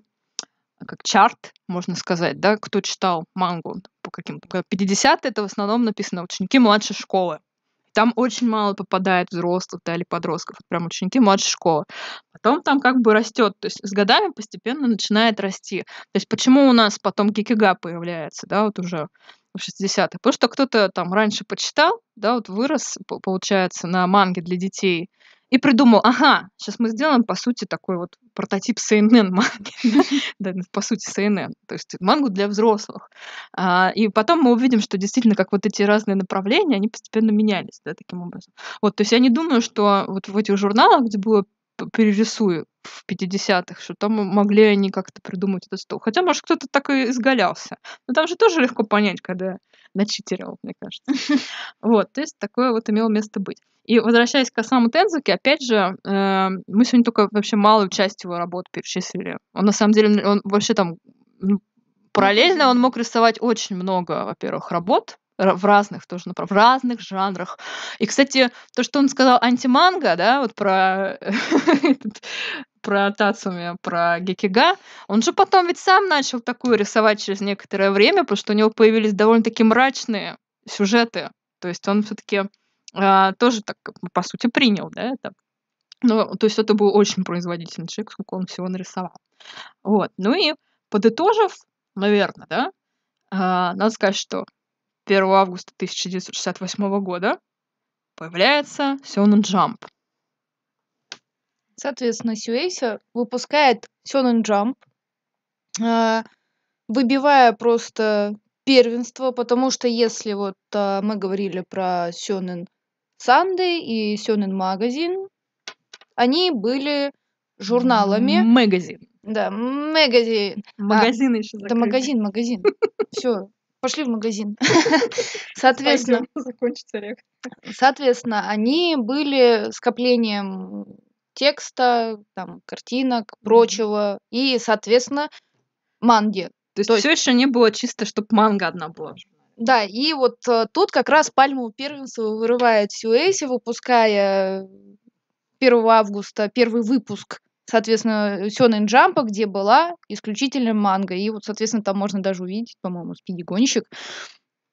как чарт, можно сказать, да, кто читал мангу по каким-то... 50-е это в основном написано ученики младшей школы. Там очень мало попадает взрослых, да, или подростков, прям ученики младшей школы. Потом там как бы растет, то есть с годами постепенно начинает расти. То есть почему у нас потом гикига появляется, да, вот уже в 60-х? Потому что кто-то там раньше почитал, да, вот вырос, получается, на манге для детей, и придумал, ага, сейчас мы сделаем, по сути, такой вот прототип CNN манги. да, ну, по сути, CNN. То есть мангу для взрослых. А, и потом мы увидим, что действительно, как вот эти разные направления, они постепенно менялись, да, таким образом. Вот, то есть я не думаю, что вот в этих журналах, где было перерисую в 50-х, что там могли они как-то придумать этот стол. Хотя, может, кто-то так и изгалялся. Но там же тоже легко понять, когда начитерил, мне кажется. Вот, то есть такое вот имело место быть. И возвращаясь к самому Тензуке, опять же, э, мы сегодня только вообще малую часть его работ перечислили. Он на самом деле, он вообще там ну, параллельно он мог рисовать очень много, во-первых, работ, в разных тоже в разных жанрах. И, кстати, то, что он сказал антиманга, да, вот про про Тацуми, про Гекига, он же потом ведь сам начал такую рисовать через некоторое время, потому что у него появились довольно-таки мрачные сюжеты. То есть он все-таки а, тоже так, по сути, принял, да, это. Ну, то есть это был очень производительный человек, сколько он всего нарисовал. Вот, ну и подытожив, наверное, да, а, надо сказать, что 1 августа 1968 года появляется Сёнэн Джамп. Соответственно, Сюэйся выпускает Сёнэн Джамп, а, выбивая просто первенство, потому что если вот мы говорили про Сёнэн Санды и Сёнэн Магазин, они были журналами. Магазин. Да, магазин. А, магазин а, еще закрыт. Да, магазин, магазин. Все, пошли в магазин. Соответственно, Закончится соответственно, они были скоплением текста, там, картинок, прочего, и, соответственно, манги. То есть, То есть все еще не было чисто, чтобы манга одна была. Да, и вот э, тут как раз пальму первенства вырывает Сюэси, выпуская 1 э, августа первый выпуск, соответственно, Сёнэн Джампа, где была исключительно манга. И вот, соответственно, там можно даже увидеть, по-моему, спиди-гонщик.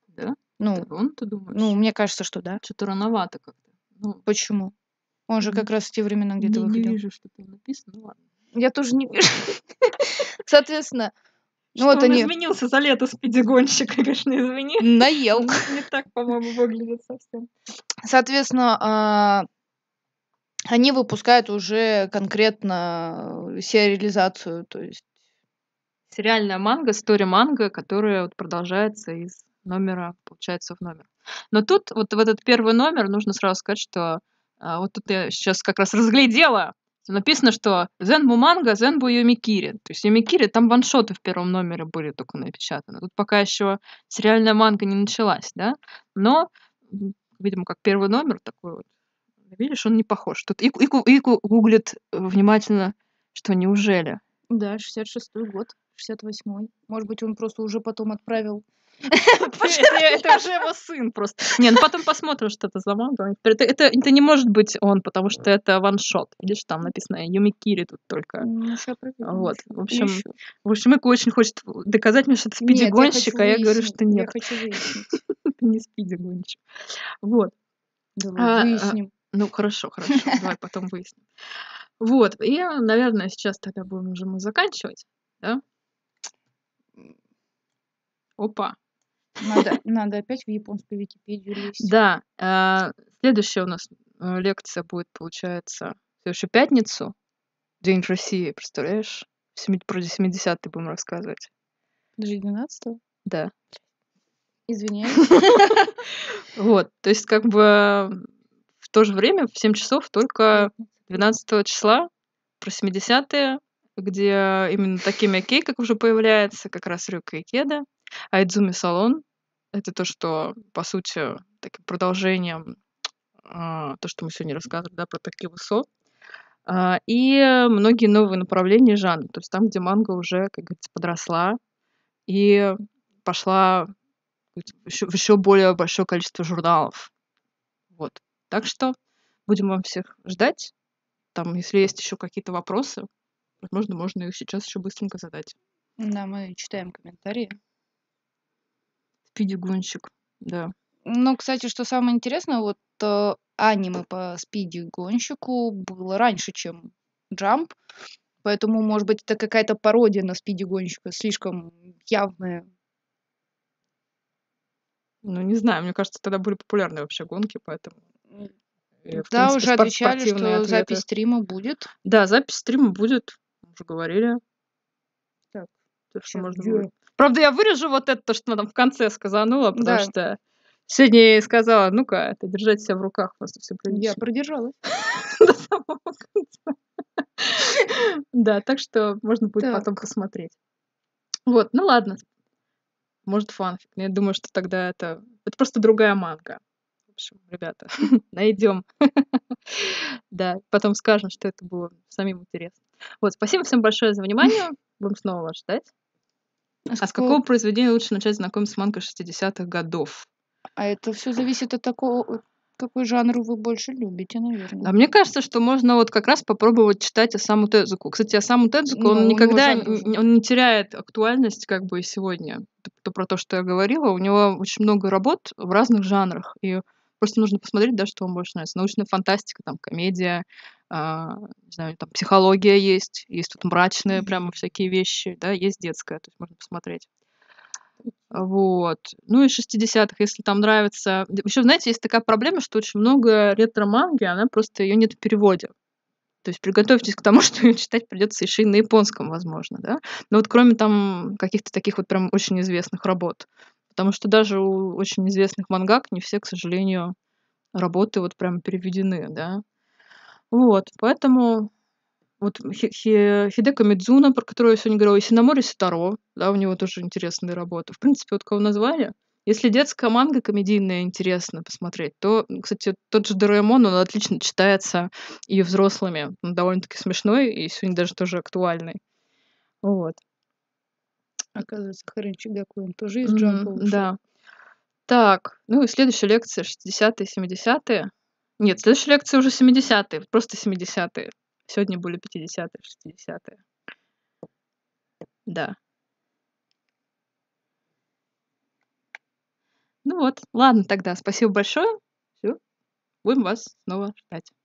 Да? Ну, так он, ты думаешь? Ну, мне кажется, что да. Что-то рановато как-то. Ну, Почему? Он же как раз в те времена где-то выходил. Не вижу, что там написано, ну ладно. Я тоже не вижу. Соответственно, ну, вот он они... изменился за лето спидигонщик, конечно, извини. Наел. Не так, по-моему, выглядит совсем. Соответственно, а, они выпускают уже конкретно э, сериализацию, то есть сериальная манга, история манга, которая вот продолжается из номера, получается, в номер. Но тут, вот в этот первый номер, нужно сразу сказать, что а, вот тут я сейчас как раз разглядела написано, что Зенбу манга, Зенбу Юмикири. То есть Юмикири, там ваншоты в первом номере были только напечатаны. Тут пока еще сериальная манга не началась, да? Но, видимо, как первый номер такой вот. Видишь, он не похож. Тут Ику, Ику, Ику гуглит внимательно, что неужели. Да, 66-й год, 68-й. Может быть, он просто уже потом отправил Это уже его сын просто. Не, ну потом посмотрим, что это за манга. Это не может быть он, потому что это ваншот. Видишь, там написано Юмикири тут только. Ну, вот, в общем, ну в общем, Эко очень хочет доказать мне, что ты спидигонщик, а я говорю, что нет. Я хочу Ты не спидигонщик. Вот. Давай а, а, выясним. Ну, хорошо, хорошо, давай потом выясним. Вот, и, наверное, сейчас тогда будем уже мы заканчивать, да? Опа, надо, надо опять в японскую Википедию лезть. Да. э, Следующая у нас э, лекция будет, получается, в следующую пятницу. День России, представляешь? Про 70-е будем рассказывать. Даже 12 Да. Извиняюсь. Вот. То есть, как бы в то же время, в 7 часов, только 12 числа про 70-е, где именно такими кей, как уже появляется, как раз Рюка и Кеда. Айдзуми Салон это то, что, по сути, таким продолжением а, то, что мы сегодня рассказывали, да, про такие высот. А, и многие новые направления и То есть там, где манга уже, как говорится, подросла и пошла в еще более большое количество журналов. Вот. Так что будем вам всех ждать. Там, если есть еще какие-то вопросы, возможно, можно их сейчас еще быстренько задать. Да, мы читаем комментарии. Спиди-гонщик, да. Ну, кстати, что самое интересное, вот э, аниме по спиди-гонщику было раньше, чем Джамп. Поэтому, может быть, это какая-то пародия на спиди-гонщика, слишком явная. Ну, не знаю, мне кажется, тогда были популярны вообще гонки, поэтому... И, э, да, принципе, уже отвечали, что ответы. запись стрима будет. Да, запись стрима будет, уже говорили. Так, так что можно будет. Правда, я вырежу вот это, то, что она там в конце сказанула, потому да. что сегодня я ей сказала, ну-ка, это держать себя в руках, просто все прилично. Я продержала. До самого конца. Да, так что можно будет потом посмотреть. Вот, ну ладно. Может, фанфик. Я думаю, что тогда это... Это просто другая манга. В общем, ребята, найдем. Да, потом скажем, что это было самим интересно. Вот, спасибо всем большое за внимание. Будем снова вас ждать. А с, а какого произведения лучше начать знакомиться с манго 60-х годов? А это все зависит от такого, какой жанр вы больше любите, наверное. А мне кажется, что можно вот как раз попробовать читать Осаму Тедзуку. Кстати, Осаму Тедзуку, ну, он никогда не, он не теряет актуальность как бы сегодня. То про то, что я говорила. У него очень много работ в разных жанрах. И просто нужно посмотреть, да, что вам больше нравится. Научная фантастика, там, комедия, а, не знаю, там психология есть, есть тут мрачные прямо всякие вещи, да, есть детская, то есть можно посмотреть. Вот. Ну и 60-х, если там нравится. Еще, знаете, есть такая проблема, что очень много ретро-манги, она просто ее нет в переводе. То есть приготовьтесь к тому, что ее читать придется еще и на японском, возможно, да. Но вот кроме там каких-то таких вот прям очень известных работ. Потому что даже у очень известных мангак не все, к сожалению, работы вот прям переведены, да. Вот, поэтому вот Хи Хи Хидеко Мидзуно, про которую я сегодня говорила, Синамори Ситаро, да, у него тоже интересные работы. В принципе, вот кого назвали. Если детская манга комедийная интересно посмотреть, то, кстати, тот же Дораэмон, он отлично читается и взрослыми. Он довольно-таки смешной и сегодня даже тоже актуальный. Вот. Оказывается, Харинчик Гакуин тоже из mm-hmm, Да. Так, ну и следующая лекция 60-е, 70-е. Нет, следующая лекция уже 70-е, просто 70-е. Сегодня были 50-е, 60-е. Да. Ну вот, ладно тогда, спасибо большое. Все, будем вас снова ждать.